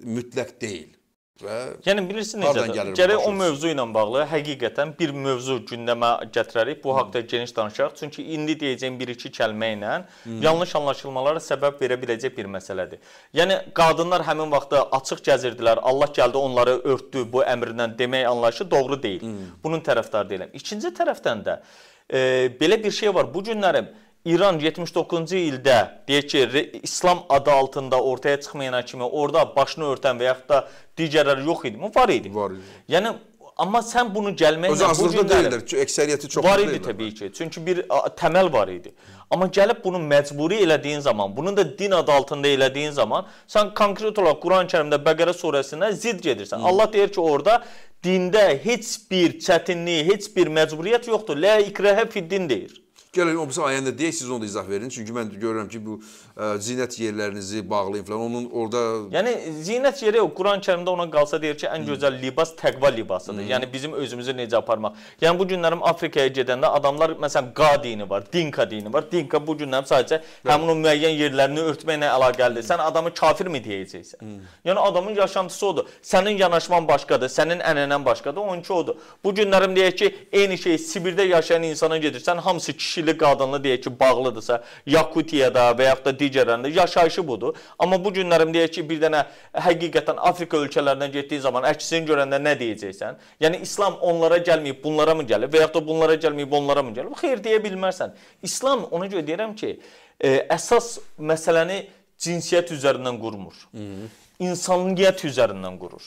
mütləq deyil? və Yəni bilirsiniz necədir? Gərək o mövzu ilə bağlı həqiqətən bir mövzu gündəmə gətirərik. Bu haqqda geniş danışaq. Çünki indi deyəcəyim bir-iki kəlmə ilə hmm. yanlış anlaşılmalara səbəb verə biləcək bir məsələdir. Yəni qadınlar həmin vaxtda açıq gəzirdilər. Allah gəldi onları örtdü bu əmrindən demək anlayışı doğru deyil. Hmm. Bunun tərəfdarı deyiləm. İkinci tərəfdən də e, belə bir şey var. Bu günlərim İran 79-cu ildə deyək ki, İslam adı altında ortaya çıxmayana kimi orada başını örtən və yaxud da digərləri yox idi. Mi? Var idi. Var idi. Yəni amma sən bunu gəlməklə Özü azlıqda deyildir. Əksəriyyəti çox var idi deyildir. təbii ki. Çünki bir təməl var idi. Amma gəlib bunu məcburi elədiyin zaman, bunu da din adı altında elədiyin zaman sən konkret olaraq Quran-Kərimdə Bəqərə surəsinə zidd gedirsən. Hı. Hmm. Allah deyir ki, orada dində heç bir çətinlik, heç bir məcburiyyət yoxdur. La ikrahə fid-din deyir. Gəlin o birisi ayəndə deyək, siz onu da izah verin. Çünki mən görürəm ki, bu ə, e, zinət yerlərinizi bağlayın filan. Onun orada Yəni zinət yeri Quran-Kərimdə ona qalsa deyir ki, ən gözəl libas təqva libasıdır. Hı. Yəni bizim özümüzü necə aparmaq. Yəni bu günlərim Afrikaya gedəndə adamlar məsələn qa dini var, dinka dini var. Dinka bu günlərim sadəcə həmin o müəyyən yerlərini örtməklə əlaqəlidir. Sən adamı kafirmi deyəcəksən? Hı. Yəni adamın yaşantısı odur. Sənin yanaşman başqadır, sənin ənənən başqadır, onunki odur. Bu günlərim deyək ki, eyni şey Sibirdə yaşayan insana gedirsən, hamısı kişi illi qadınlı deyək ki, bağlıdırsa, Yakutiyada və yaxud da digərlərində yaşayışı budur. Amma bu günlərim deyək ki, bir dənə həqiqətən Afrika ölkələrinə getdiyin zaman əksini görəndə nə deyəcəksən? Yəni İslam onlara gəlməyib, bunlara mı gəlib və yaxud da bunlara gəlməyib, onlara mı gəlib? Xeyr deyə bilmərsən. İslam ona görə deyirəm ki, ə, e, əsas məsələni cinsiyyət üzərindən qurmur. Hı. İnsanlıq üzərindən qurur.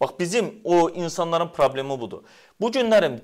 Bax bizim o insanların problemi budur. Bu günlərim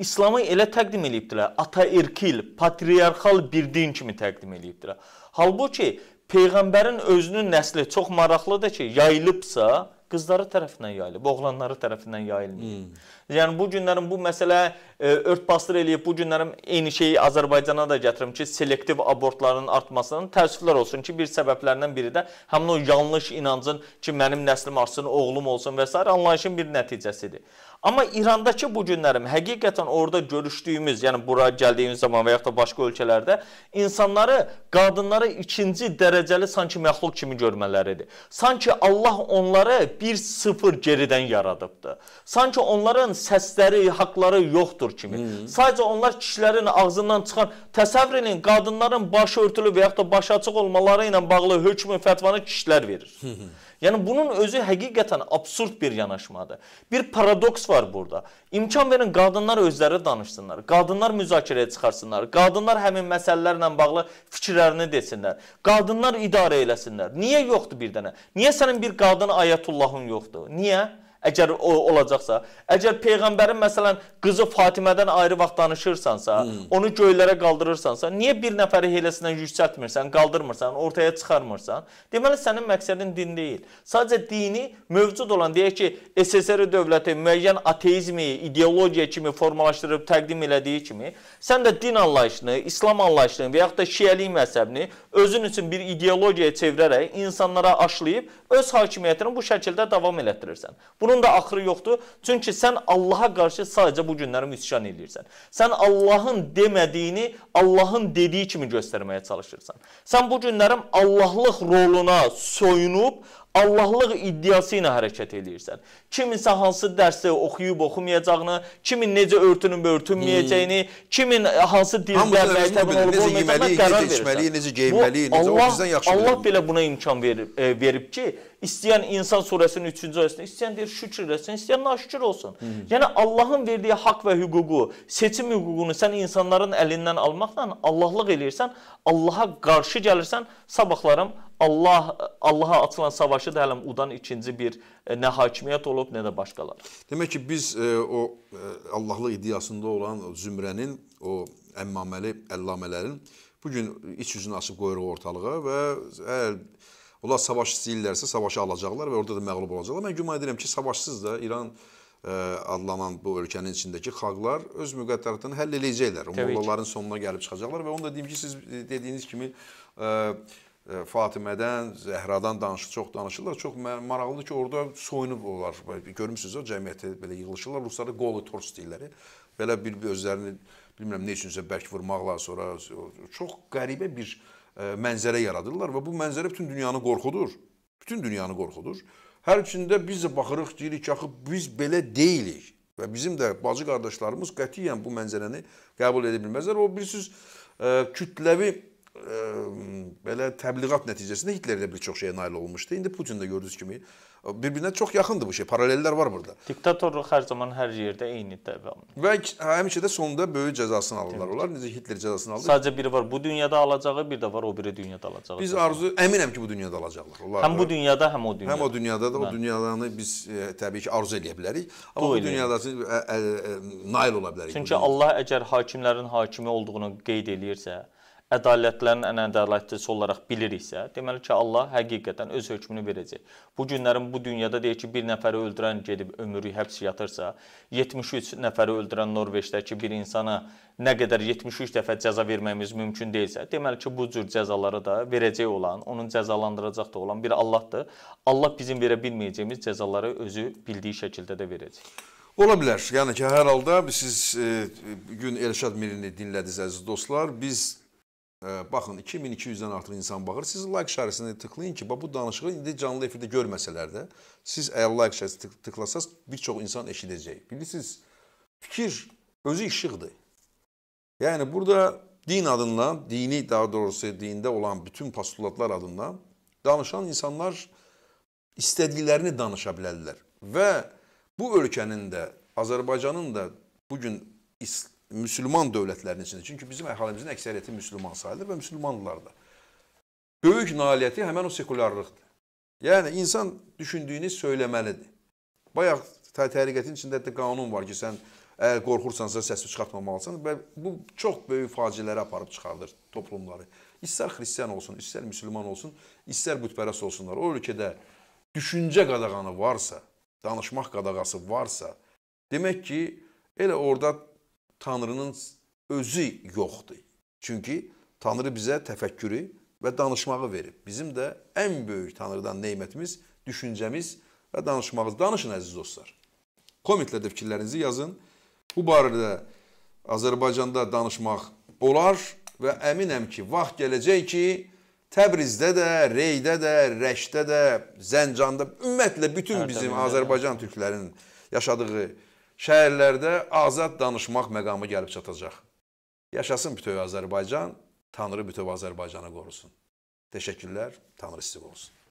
İslamı elə təqdim eləyibdilər, ataerkil, patriarxal bir din kimi təqdim eləyibdilər. Halbuki peyğəmbərin özünün nəsli çox maraqlıdır ki, yayılıbsa, qızları tərəfindən yayılıb, oğlanları tərəfindən yayılmır. Hmm. Yəni bu günlərin bu məsələ e, örtbasdır eləyib. Bu günlərin eyni şeyi Azərbaycana da gətirim ki, selektiv abortların artmasının təəssüflər olsun ki, bir səbəblərindən biri də həmin o yanlış inancın ki, mənim nəslim artsın, oğlum olsun və s. anlayışın bir nəticəsidir. Amma İrandakı bu günlərim həqiqətən orada görüşdüyümüz, yəni bura gəldiyimiz zaman və yaxud da başqa ölkələrdə insanları, qadınları ikinci dərəcəli sanki məxluq kimi görmələridir. Sanki Allah onları 1-0 geridən yaradıbdı. Sanki onların səsləri, haqqları yoxdur kimi. Hmm. Sadəcə onlar kişilərin ağzından çıxan təsəvvür edin, qadınların başı örtülü və yaxud da başı açıq olmaları ilə bağlı hökmün fətvanı kişilər verir. Hmm. Yəni bunun özü həqiqətən absurd bir yanaşmadır. Bir paradoks var burada. İmkan verin qadınlar özləri danışsınlar. Qadınlar müzakirəyə çıxarsınlar. Qadınlar həmin məsələlərlə bağlı fikirlərini desinlər. Qadınlar idarə eləsinlər. Niyə yoxdur bir dənə? Niyə sənin bir qadın ayətullahın yoxdur? Niyə? Əgər o olacaqsa, əgər peyğəmbərin məsələn qızı Fatimədən ayrı vaxt danışırsansa, hmm. onu göylərə qaldırırsansa, niyə bir nəfəri heləsindən yüksəltmirsən, qaldırmırsan, ortaya çıxarmırsan? Deməli sənin məqsədin din deyil. Sadəcə dini mövcud olan deyək ki, SSR dövləti müəyyən ateizmi ideologiya kimi formalaşdırıb təqdim elədiyi kimi, sən də din anlayışını, İslam anlayışını və yaxud da şiəlik məzhəbini özün üçün bir ideologiyaya çevirərək insanlara aşlayıb öz hakimiyyətini bu şəkildə davam elətdirirsən. Bunu Bunun da axırı yoxdur. Çünki sən Allaha qarşı sadəcə bu günləri müsyan eləyirsən. Sən Allahın demədiyini Allahın dediyi kimi göstərməyə çalışırsan. Sən bu günlərim Allahlıq roluna soyunub Allahlıq iddiası ilə hərəkət edirsən. Kiminsə hansı dərsi oxuyub oxumayacağını, kimin necə örtünüb örtünməyəcəyini, hmm. kimin e, hansı dildə məktəbin olub olmayacağını qərar verirsən. Necə geyinməli, necə Allah, o bizdən yaxşı bilir. Allah belə buna imkan verib, e, verib ki, istəyən İnsan surəsinin 3-cü ayəsində istəyən deyir şükür etsin, istəyən naşükür olsun. Hmm. Yəni Allahın verdiyi haqq və hüququ, seçim hüququnu sən insanların əlindən almaqla Allahlıq eləyirsən, Allaha qarşı gəlirsən, sabahlarım Allah Allaha açılan savaşı da hələ udan ikinci bir e, nə hakimiyyət olub, nə də başqalar. Demək ki, biz e, o e, Allahlıq iddiasında olan o zümrənin, o əmmaməli əllamələrin bu gün iç yüzünü açıb qoyuruq ortalığa və əgər onlar savaş istəyirlərsə savaşı alacaqlar və orada da məğlub olacaqlar. Mən güman edirəm ki, savaşsız da İran ə, e, adlanan bu ölkənin içindəki xalqlar öz müqəddəratını həll eləyəcəklər. Mollaların sonuna gəlib çıxacaqlar və onu da deyim ki, siz e, dediyiniz kimi ə, Fatimədən, Zəhradan danışır, çox danışırlar. Çox maraqlıdır ki, orada soyunub olar. Görmüsünüz o cəmiyyətə belə yığılışırlar. Ruslarda qolitorç deyirlər. Belə bir özlərini bilmirəm nə üçünsə bərk vurmaqla sonra çox qəribə bir mənzərə yaradırlar və bu mənzərə bütün dünyanı qorxudur. Bütün dünyanı qorxudur. Hər üçündə biz də baxırıq, deyirik ki, axı biz belə deyilik. Və bizim də bacı qardaşlarımız qətiyyən bu mənzərəni qəbul edə bilməzlər. O bilirsiniz, kütləvi ə, belə təbliğat nəticəsində Hitler də bir çox şeyə nail olmuşdu. İndi Putin də gördüyünüz kimi e, bir-birinə çox yaxındır bu şey. Paralellər var burada. Diktatorluq hər zaman hər yerdə eyni davamlı. Və hə, həmişə də sonda böyük cəzasını alırlar Demək. onlar. Necə Hitler cəzasını aldı? Sadəcə biri var bu dünyada alacağı, bir də var o biri dünyada alacağı. Biz arzu əminəm ki bu dünyada alacaqlar. Onlar həm bu dünyada, həm o dünyada. Həm o dünyada da o dünyanı biz ə, e, təbii ki arzu eləyə bilərik, amma bu, bu dünyada ə, ə, ə, nail ola bilərik. Çünki Allah əgər hakimlərin hakimi olduğunu qeyd eləyirsə, ədalətlərin ən ədalətçisi olaraq biliriksə, deməli ki, Allah həqiqətən öz hökmünü verəcək. Bu günlərin bu dünyada deyək ki, bir nəfəri öldürən gedib ömürlük həbs yatırsa, 73 nəfəri öldürən Norveçdəki bir insana nə qədər 73 dəfə cəza verməyimiz mümkün değilsə, deməli ki, bu cür cəzaları da verəcək olan, onun cəzalandıracaq da olan bir Allahdır. Allah bizim verə bilməyəcəyimiz cəzaları özü bildiyi şəkildə də verəcək. Ola bilər. Yəni ki, hər halda siz e, gün Elşad Mirini dinlədiniz əziz dostlar. Biz baxın 2200-dən artıq insan baxır. Siz like işarəsini tıklayın ki, bu danışığı indi canlı efirdə görməsələr də, siz əgər like işarəsi tıklasanız bir çox insan eşidəcək. Bilirsiniz, fikir özü işıqdır. Yəni burada din adından, dini daha doğrusu dində olan bütün postulatlar adından danışan insanlar istədiklərini danışa bilərlər. Və bu ölkənin də, Azərbaycanın da bu gün müsəlman dövlətlərinin içində. Çünki bizim əhalimizin əksəriyyəti müsəlman sayılır və müsəlmanlardır. Böyük nailiyyəti həmin o sekulyarlıqdır. Yəni insan düşündüyünü söyləməlidir. Bayaq təriqətin içində hətta qanun var ki, sən əgər qorxursansa səsini çıxartmamalısan və bu çox böyük faciələrə aparıb çıxardır toplumları. İstər xristian olsun, istər müsəlman olsun, istər bütpərəst olsunlar. O ölkədə düşüncə qadağanı varsa, danışmaq qadağası varsa, demək ki, elə orada Tanrının özü yoxdur. Çünki Tanrı bizə təfəkkürü və danışmağı verib. Bizim də ən böyük Tanrıdan neymətimiz, düşüncəmiz və danışmağız. Danışın əziz dostlar. Kommentlərdə fikirlərinizi yazın. Bu barədə Azərbaycanda danışmaq olar və əminəm ki, vaxt gələcək ki, Təbrizdə də, Reydə də, Rəşdə də, Zəncanda, ümumiyyətlə bütün hə, bizim hə, Azərbaycan türklərinin yaşadığı şəhərlərdə azad danışmaq məqamı gəlib çatacaq. Yaşasın bütöv Azərbaycan, Tanrı bütöv Azərbaycanı qorusun. Təşəkkürlər, Tanrı sizi qorusun.